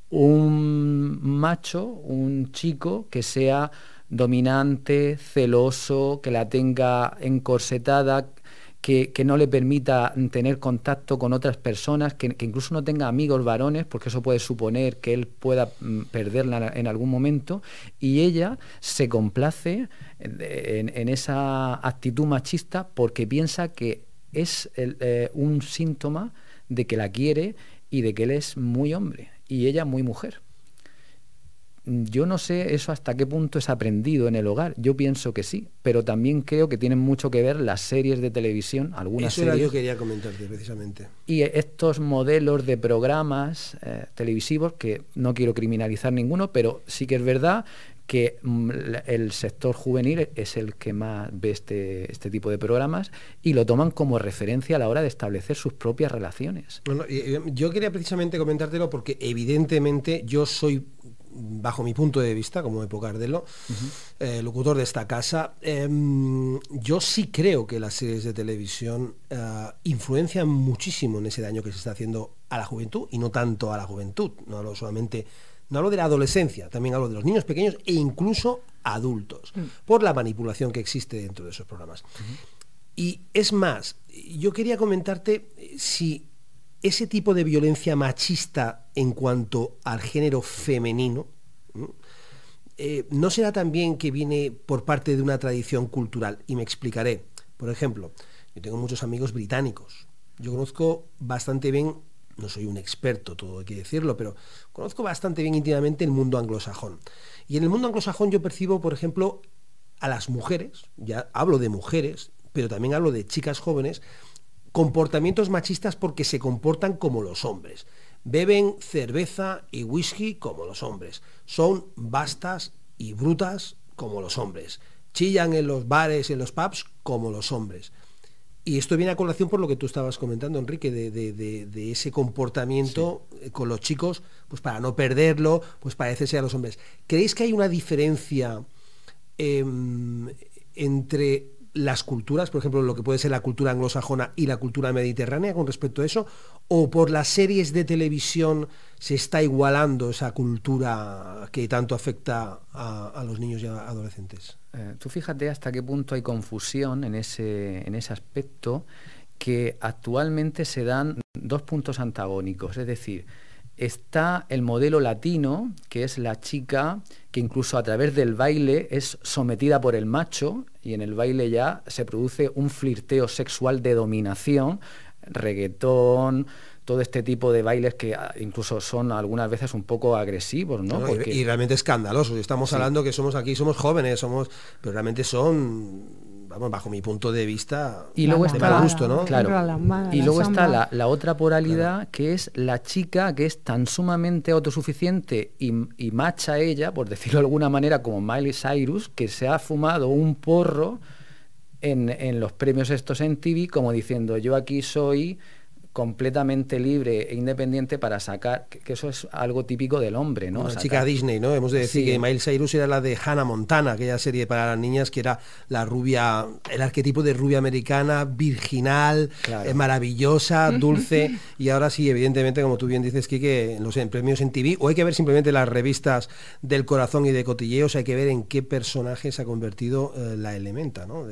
un macho, un chico que sea dominante, celoso, que la tenga encorsetada, que, no le permita tener contacto con otras personas, que, incluso no tenga amigos varones, porque eso puede suponer que él pueda mm, perderla en algún momento, y ella se complace en, esa actitud machista porque piensa que es eh, un síntoma de que la quiere y de que él es muy hombre y ella muy mujer yo no sé eso hasta qué punto es aprendido en el hogar. Yo pienso que sí, pero también creo que tienen mucho que ver las series de televisión, algunas eso series. que yo quería comentarte precisamente. Y estos modelos de programas eh, televisivos que no quiero criminalizar ninguno, pero sí que es verdad que mm, el sector juvenil es el que más ve este, este tipo de programas y lo toman como referencia a la hora de establecer sus propias relaciones. Bueno, eh, yo quería precisamente comentártelo porque evidentemente yo soy bajo mi punto de vista, como me Ardelo, eh, locutor de esta casa, em, yo sí creo que las series de televisión eh, influencian muchísimo en ese daño que se está haciendo a la juventud, y no tanto a la juventud, no hablo solamente, no hablo de la adolescencia, también hablo de los niños pequeños e incluso adultos, mm. por la manipulación que existe dentro de esos programas. Y es más, yo quería comentarte eh, si ese tipo de violencia machista en cuanto al género femenino eh, no será también que viene por parte de una tradición cultural. Y me explicaré. Por ejemplo, yo tengo muchos amigos británicos. Yo conozco bastante bien, no soy un experto, todo hay que decirlo, pero conozco bastante bien íntimamente el mundo anglosajón. Y en el mundo anglosajón yo percibo, por ejemplo, a las mujeres, ya hablo de mujeres, pero también hablo de chicas jóvenes, comportamientos machistas porque se comportan como los hombres. Beben cerveza y whisky como los hombres. Son bastas y brutas como los hombres. Chillan en los bares, en los pubs como los hombres. Y esto viene a colación por lo que tú estabas comentando, Enrique, de, ese comportamiento eh, con los chicos, pues para no perderlo, pues parecerse a los hombres. ¿Creéis que hay una diferencia em, entre las culturas, por ejemplo, lo que puede ser la cultura anglosajona y la cultura mediterránea con respecto a eso, o por las series de televisión se está igualando esa cultura que tanto afecta a, los niños y adolescentes? Eh, tú fíjate hasta qué punto hay confusión en ese, en ese aspecto que actualmente se dan dos puntos antagónicos, es decir, está el modelo latino, que es la chica que incluso a través del baile es sometida por el macho y en el baile ya se produce un flirteo sexual de dominación, reggaetón, todo este tipo de bailes que ah, incluso son algunas veces un poco agresivos, ¿no? y, realmente escandalosos. Estamos hablando que somos aquí, somos jóvenes, somos, pero realmente son vamos, bajo mi punto de vista, y luego está, gusto, ¿no? y luego está la, otra poralidad, que es la chica que es tan sumamente autosuficiente y, macha ella, por decirlo de alguna manera, como Miley Cyrus, que se ha fumado un porro en, en los premios estos en TV, como diciendo, yo aquí soy completamente libre e independiente para sacar, que, eso es algo típico del hombre, ¿no? La chica Disney, ¿no? Hemos de decir que Miles Cyrus era la de Hannah Montana, aquella serie para las niñas que era la rubia, el arquetipo de rubia americana, virginal, eh, maravillosa, dulce, y ahora sí, evidentemente, como tú bien dices, que los premios en TV, o hay que ver simplemente las revistas del corazón y de cotilleos, hay que ver en qué personaje se ha convertido eh, la elementa, ¿no?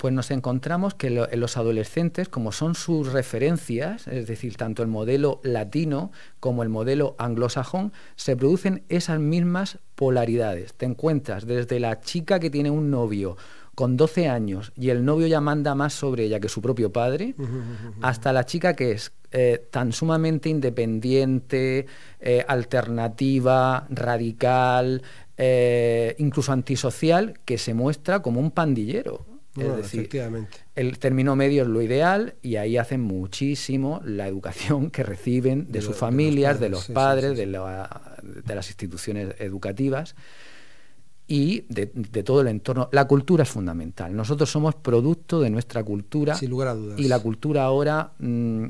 pues nos encontramos que en los adolescentes, como son sus referencias, es decir, tanto el modelo latino como el modelo anglosajón, se producen esas mismas polaridades. Te encuentras desde la chica que tiene un novio, con 12 años y el novio ya manda más sobre ella que su propio padre, hasta la chica que es eh, tan sumamente independiente, eh, alternativa, radical, eh, incluso antisocial, que se muestra como un pandillero. Es decir, el término medio es lo ideal y ahí hacen muchísimo la educación que reciben de, sus familias, de los padres, de, las instituciones educativas y de, todo el entorno. La cultura es fundamental. Nosotros somos producto de nuestra cultura. Y la cultura ahora mm,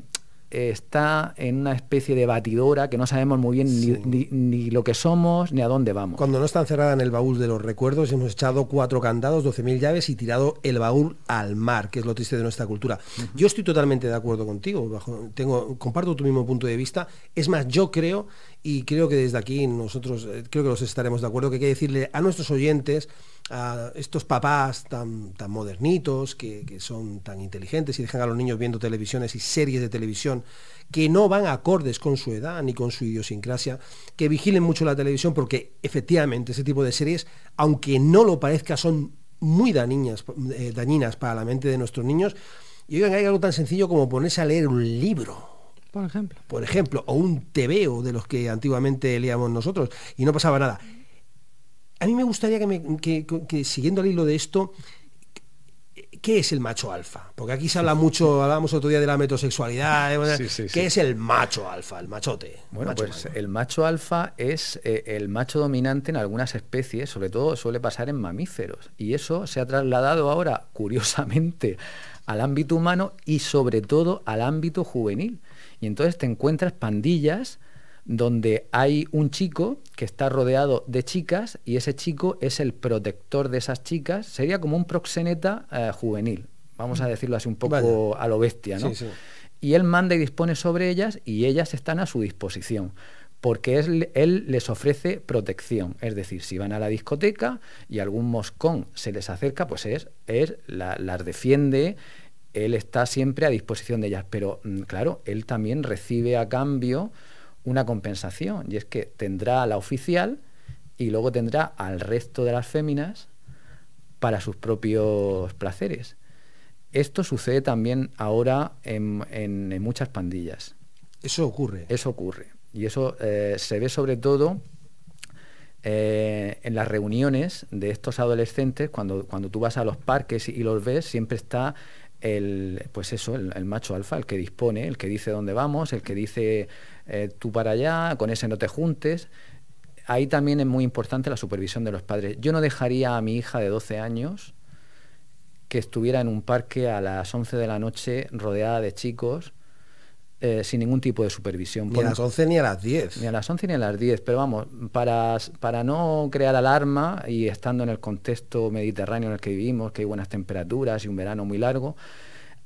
está en una especie de batidora que no sabemos muy bien ni, lo que somos ni a dónde vamos. Cuando no está cerrada en el baúl de los recuerdos, hemos echado cuatro candados, 12.000 llaves y tirado el baúl al mar, que es lo triste de nuestra cultura. Yo estoy totalmente de acuerdo contigo, tengo, comparto tu mismo punto de vista. Es más, yo creo, y creo que desde aquí nosotros, eh, creo que los estaremos de acuerdo, que hay que decirle a nuestros oyentes, a estos papás tan, tan modernitos, que, son tan inteligentes y dejan a los niños viendo televisiones y series de televisión que no van acordes con su edad ni con su idiosincrasia, que vigilen mucho la televisión porque efectivamente ese tipo de series, aunque no lo parezca, son muy dañinas, eh, dañinas para la mente de nuestros niños. Y oigan, hay algo tan sencillo como ponerse a leer un libro. Por ejemplo. Por ejemplo, o un tebeo de los que antiguamente leíamos nosotros. Y no pasaba nada a mí me gustaría que, siguiendo al hilo de esto, ¿qué es el macho alfa? Porque aquí se habla mucho, hablábamos otro día de la metosexualidad, ¿Qué es el macho alfa, el machote? Bueno, el macho pues alfa. el macho alfa es eh, el macho dominante en algunas especies, sobre todo suele pasar en mamíferos. Y eso se ha trasladado ahora, curiosamente, al ámbito humano y sobre todo al ámbito juvenil. Y entonces te encuentras pandillas donde hay un chico que está rodeado de chicas y ese chico es el protector de esas chicas, sería como un proxeneta eh, juvenil, vamos a decirlo así un poco a lo bestia, ¿no? Y él manda y dispone sobre ellas y ellas están a su disposición porque él, les ofrece protección. Es decir, si van a la discoteca y algún moscón se les acerca, pues es, las defiende, él está siempre a disposición de ellas. Pero mm, claro, él también recibe a cambio una compensación, y es que tendrá a la oficial y luego tendrá al resto de las féminas para sus propios placeres. Esto sucede también ahora en, muchas pandillas. Eso ocurre. Eso ocurre. Y eso eh, se ve sobre todo eh, en las reuniones de estos adolescentes, cuando, cuando tú vas a los parques y los ves, siempre está el, pues eso, el, macho alfa, el que dispone, el que dice dónde vamos, el que dice eh, tú para allá, con ese no te juntes. Ahí también es muy importante la supervisión de los padres. Yo no dejaría a mi hija de 12 años que estuviera en un parque a las 11 de la noche rodeada de chicos eh, sin ningún tipo de supervisión. Ni a las 11 ni a las 10. Ni a las 11 ni a las 10, pero vamos, para, para no crear alarma y estando en el contexto mediterráneo en el que vivimos, que hay buenas temperaturas y un verano muy largo,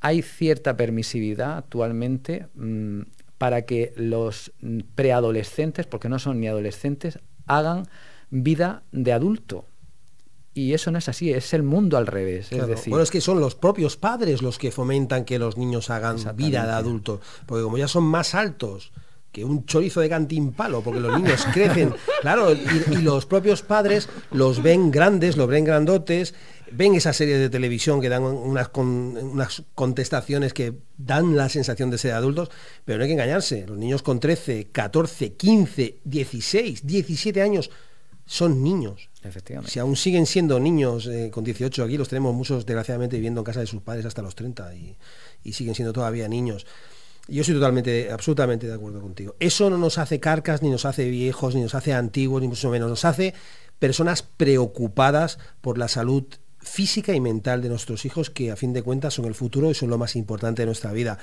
hay cierta permisividad actualmente mm, para que los preadolescentes, porque no son ni adolescentes, hagan vida de adulto y eso no es así, es el mundo al revés. Es decir, bueno, es que son los propios padres los que fomentan que los niños hagan vida de adultos, porque como ya son más altos que un chorizo de cantimpalo, porque los niños crecen, claro, y, los propios padres los ven grandes, los ven grandotes, ven esas series de televisión que dan unas, unas contestaciones que dan la sensación de ser adultos, pero no hay que engañarse, los niños con 13, 14, 15, 16, 17 años son niños. Efectivamente. Si aún siguen siendo niños eh, con 18, aquí los tenemos muchos desgraciadamente viviendo en casa de sus padres hasta los 30 y, siguen siendo todavía niños. Yo estoy totalmente, absolutamente de acuerdo contigo. Eso no nos hace carcas, ni nos hace viejos, ni nos hace antiguos, ni mucho menos. Nos hace personas preocupadas por la salud física y mental de nuestros hijos, que a fin de cuentas son el futuro y son lo más importante de nuestra vida.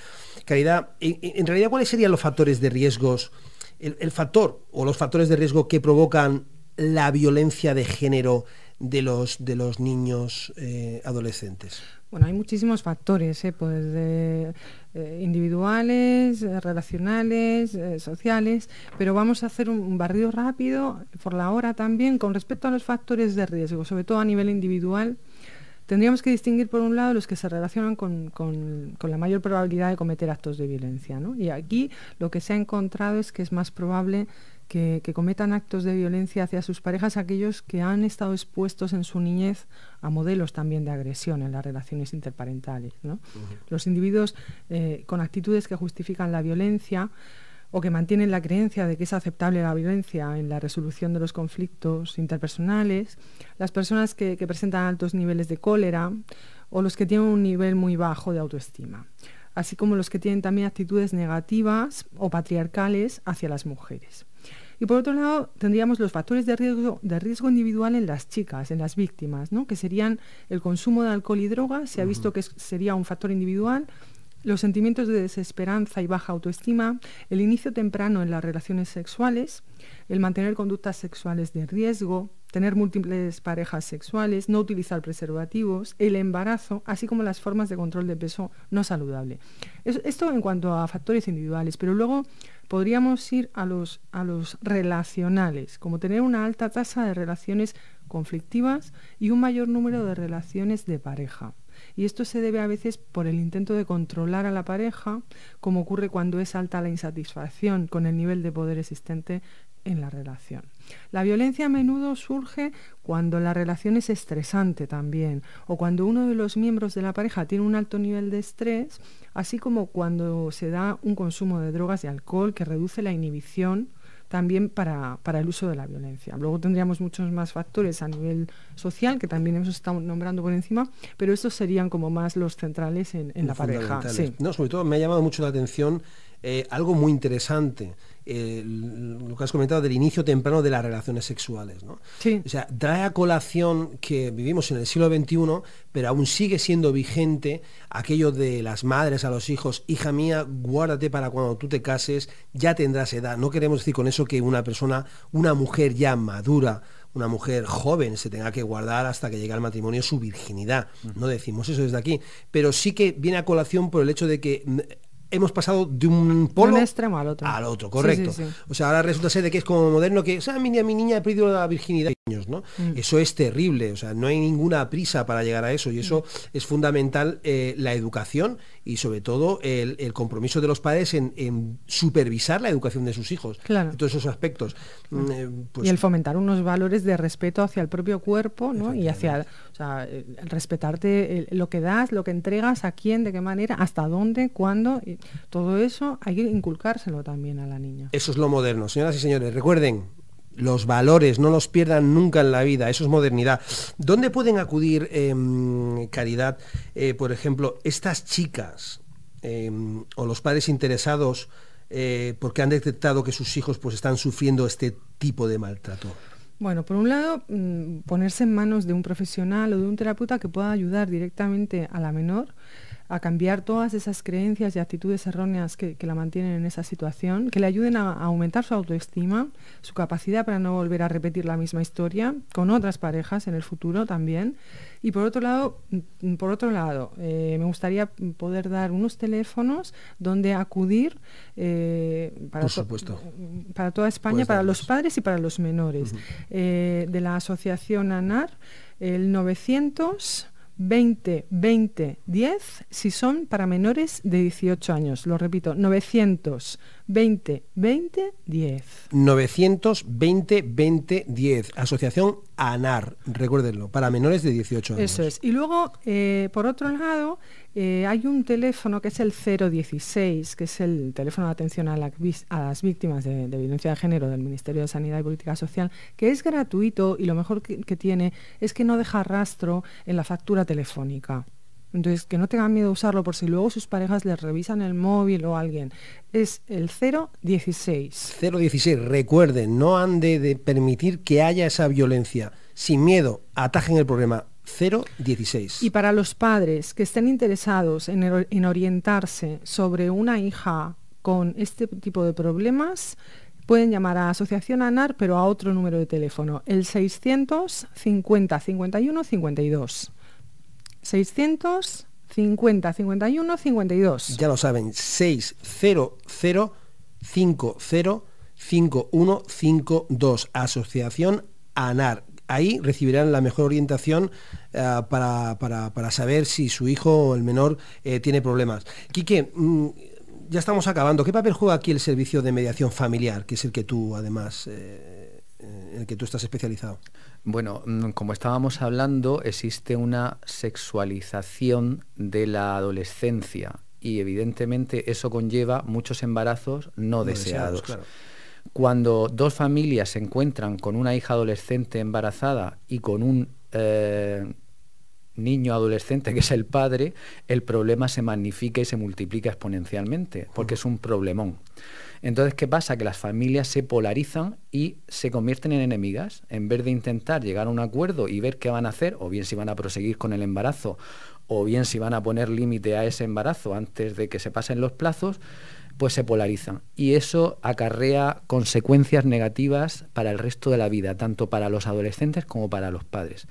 Caridad, en realidad, ¿cuáles serían los factores de riesgos, el factor o los factores de riesgo que provocan la violencia de género de los, de los niños eh, adolescentes? Bueno, hay muchísimos factores, eh, pues, eh, individuales, relacionales, sociales, pero vamos a hacer un barrido rápido por la hora también con respecto a los factores de riesgo, sobre todo a nivel individual. Tendríamos que distinguir, por un lado, los que se relacionan con, la mayor probabilidad de cometer actos de violencia. Y aquí lo que se ha encontrado es que es más probable que, cometan actos de violencia hacia sus parejas aquellos que han estado expuestos en su niñez a modelos también de agresión en las relaciones interparentales. Los individuos eh, con actitudes que justifican la violencia o que mantienen la creencia de que es aceptable la violencia en la resolución de los conflictos interpersonales, las personas que presentan altos niveles de cólera o los que tienen un nivel muy bajo de autoestima así como los que tienen también actitudes negativas o patriarcales hacia las mujeres. Y por otro lado, tendríamos los factores de riesgo, de riesgo individual en las chicas, en las víctimas, ¿no? que serían el consumo de alcohol y drogas, se ha visto que sería un factor individual, los sentimientos de desesperanza y baja autoestima, el inicio temprano en las relaciones sexuales, el mantener conductas sexuales de riesgo, tener múltiples parejas sexuales, no utilizar preservativos, el embarazo, así como las formas de control de peso no saludable. esto en cuanto a factores individuales, pero luego podríamos ir a los, a los relacionales, como tener una alta tasa de relaciones conflictivas y un mayor número de relaciones de pareja. Y esto se debe a veces por el intento de controlar a la pareja, como ocurre cuando es alta la insatisfacción con el nivel de poder existente en la relación. La violencia a menudo surge cuando la relación es estresante también o cuando uno de los miembros de la pareja tiene un alto nivel de estrés, así como cuando se da un consumo de drogas y alcohol que reduce la inhibición también para, para, el uso de la violencia. Luego tendríamos muchos más factores a nivel social, que también hemos estado nombrando por encima, pero estos serían como más los centrales en, en la pareja. Sí. No, sobre todo me ha llamado mucho la atención eh, algo muy interesante. lo que has comentado del inicio temprano de las relaciones sexuales. O sea, trae a colación que vivimos en el siglo XXI, pero aún sigue siendo vigente aquello de las madres a los hijos, hija mía, guárdate para cuando tú te cases, ya tendrás edad. No queremos decir con eso que una persona, una mujer ya madura, una mujer joven se tenga que guardar hasta que llegue al matrimonio su virginidad. No decimos eso desde aquí, pero sí que viene a colación por el hecho de que mm, hemos pasado de un polo extremo al otro. Al otro, correcto. O sea, ahora resulta ser de que es como moderno que, o sea, ah, mi, mi niña ha perdido la virginidad. ¿no? Mm. Eso es terrible, o sea, no hay ninguna prisa para llegar a eso y eso mm. es fundamental eh, la educación y sobre todo el, compromiso de los padres en, supervisar la educación de sus hijos, todos esos aspectos. Mm, eh, pues y el fomentar unos valores de respeto hacia el propio cuerpo ¿no? y hacia respetarte lo que das, lo que entregas, a quién, de qué manera, hasta dónde, cuándo, y todo eso hay que inculcárselo también a la niña. Eso es lo moderno. Señoras y señores, recuerden, los valores, no los pierdan nunca en la vida, eso es modernidad. ¿Dónde pueden acudir, em, Caridad, eh, por ejemplo, estas chicas em, o los padres interesados eh, porque han detectado que sus hijos pues, están sufriendo este tipo de maltrato? Bueno, por un lado, mm, ponerse en manos de un profesional o de un terapeuta que pueda ayudar directamente a la menor a cambiar todas esas creencias y actitudes erróneas que, la mantienen en esa situación, que le ayuden a, aumentar su autoestima, su capacidad para no volver a repetir la misma historia con otras parejas en el futuro también. Y por otro lado, mm, por otro lado eh, me gustaría poder dar unos teléfonos donde acudir eh, mm, para, toda España, para los padres y para los menores, eh, de la asociación ANAR, el 900. 20 20 10 si son para menores de 18 años. Lo repito, 920 20 10. 920 20 10. Asociación ANAR, recuérdenlo, para menores de 18 años. Eso es. Y luego, eh, por otro lado, eh, hay un teléfono que es el 016, que es el teléfono de atención a, las víctimas de, violencia de género del Ministerio de Sanidad y Política Social, que es gratuito y lo mejor que, tiene es que no deja rastro en la factura telefónica. Entonces, que no tengan miedo a usarlo por si luego sus parejas les revisan el móvil o alguien. Es el 016. 016, recuerden, no han de permitir que haya esa violencia. Sin miedo, atajen el problema. 016. Y para los padres que estén interesados en, orientarse sobre una hija con este tipo de problemas, pueden llamar a Asociación ANAR, pero a otro número de teléfono, el 650 51 52. 600 50 51 52. Ya lo saben, 600 50 51 52. Asociación ANAR ahí recibirán la mejor orientación eh, para, saber si su hijo o el menor eh, tiene problemas. Quique, mm, ya estamos acabando. ¿Qué papel juega aquí el servicio de mediación familiar, que es el que tú además... Eh, el que tú estás especializado? Bueno, mm, como estábamos hablando, existe una sexualización de la adolescencia y evidentemente eso conlleva muchos embarazos no, deseados. Cuando dos familias se encuentran con una hija adolescente embarazada y con un eh, niño adolescente que es el padre, el problema se magnifica y se multiplica exponencialmente, porque es un problemón. Entonces, ¿qué pasa? Que las familias se polarizan y se convierten en enemigas. En vez de intentar llegar a un acuerdo y ver qué van a hacer, o bien si van a proseguir con el embarazo, o bien si van a poner límite a ese embarazo antes de que se pasen los plazos, pues se polarizan. Y eso acarrea consecuencias negativas para el resto de la vida, tanto para los adolescentes como para los padres.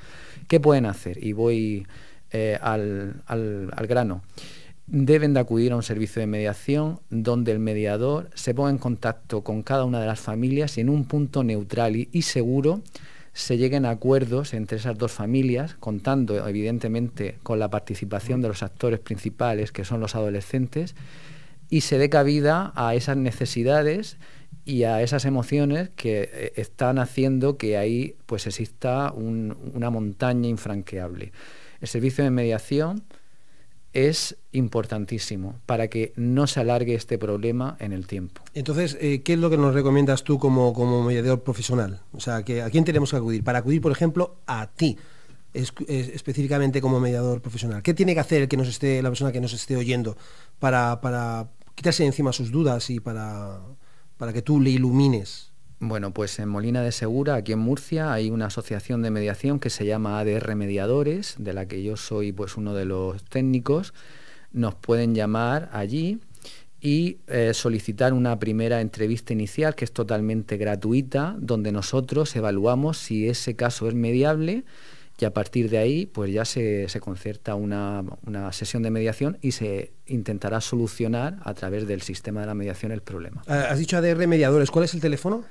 ¿Qué pueden hacer? Y voy eh, al, grano. Deben de acudir a un servicio de mediación donde el mediador se ponga en contacto con cada una de las familias y en un punto neutral y seguro se lleguen a acuerdos entre esas dos familias, contando evidentemente con la participación de los actores principales, que son los adolescentes, y se dé cabida a esas necesidades y a esas emociones que eh, están haciendo que ahí pues exista una montaña infranqueable. El servicio de mediación es importantísimo para que no se alargue este problema en el tiempo. Entonces, eh, ¿qué es lo que nos recomiendas tú como, mediador profesional? O sea, ¿a quién tenemos que acudir? Para acudir, por ejemplo, a ti. específicamente como mediador profesional? ¿Qué tiene que hacer que nos esté, la persona que nos esté oyendo para, para, quitarse encima sus dudas y para, para que tú le ilumines? Bueno, pues en Molina de Segura, aquí en Murcia, hay una asociación de mediación que se llama ADR Mediadores, de la que yo soy pues uno de los técnicos. Nos pueden llamar allí y eh, solicitar una primera entrevista inicial que es totalmente gratuita, donde nosotros evaluamos si ese caso es mediable y a partir de ahí pues ya se, concerta una, sesión de mediación y se intentará solucionar a través del sistema de la mediación el problema. Ah, has dicho ADR mediadores, ¿cuál es el teléfono?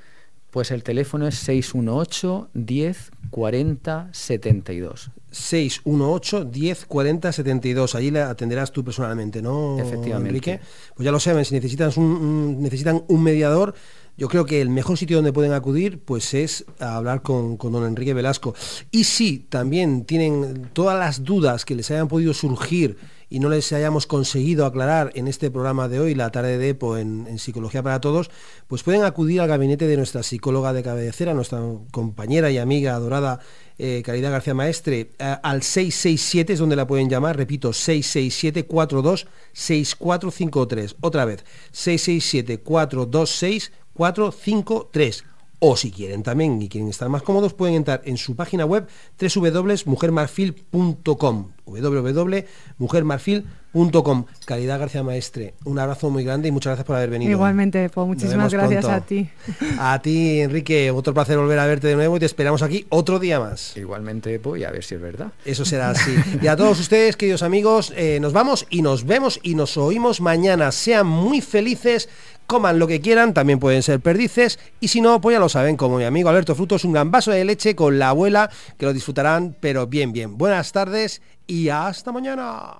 Pues el teléfono es 618 10 40 72. 618 10 40 72. Allí la atenderás tú personalmente, ¿no? Efectivamente. Pues ya lo saben, si necesitan un, necesitan un mediador, yo creo que el mejor sitio donde pueden acudir pues es a hablar con, don Enrique Velasco. Y si también tienen todas las dudas que les hayan podido surgir y no les hayamos conseguido aclarar en este programa de hoy, la tarde de EPO en, Psicología para Todos, pues pueden acudir al gabinete de nuestra psicóloga de cabecera, nuestra compañera y amiga adorada eh, Caridad García Maestre, eh, al 667, es donde la pueden llamar, repito, 667-426453. Otra vez, 667-426. 453. O si quieren también y quieren estar más cómodos, pueden entrar en su página web www.mujermarfil.com. www.mujermarfil.com. Caridad García Maestre, un abrazo muy grande y muchas gracias por haber venido. Igualmente, muchísimas gracias a ti. A ti, Enrique, otro placer volver a verte de nuevo y te esperamos aquí otro día más. Igualmente, voy a ver si es verdad. Eso será así. Y a todos ustedes, queridos amigos, eh, nos vamos y nos vemos y nos oímos mañana. Sean muy felices coman lo que quieran, también pueden ser perdices, y si no, pues ya lo saben, como mi amigo Alberto Frutos, un gran vaso de leche con la abuela, que lo disfrutarán, pero bien, bien. Buenas tardes y hasta mañana.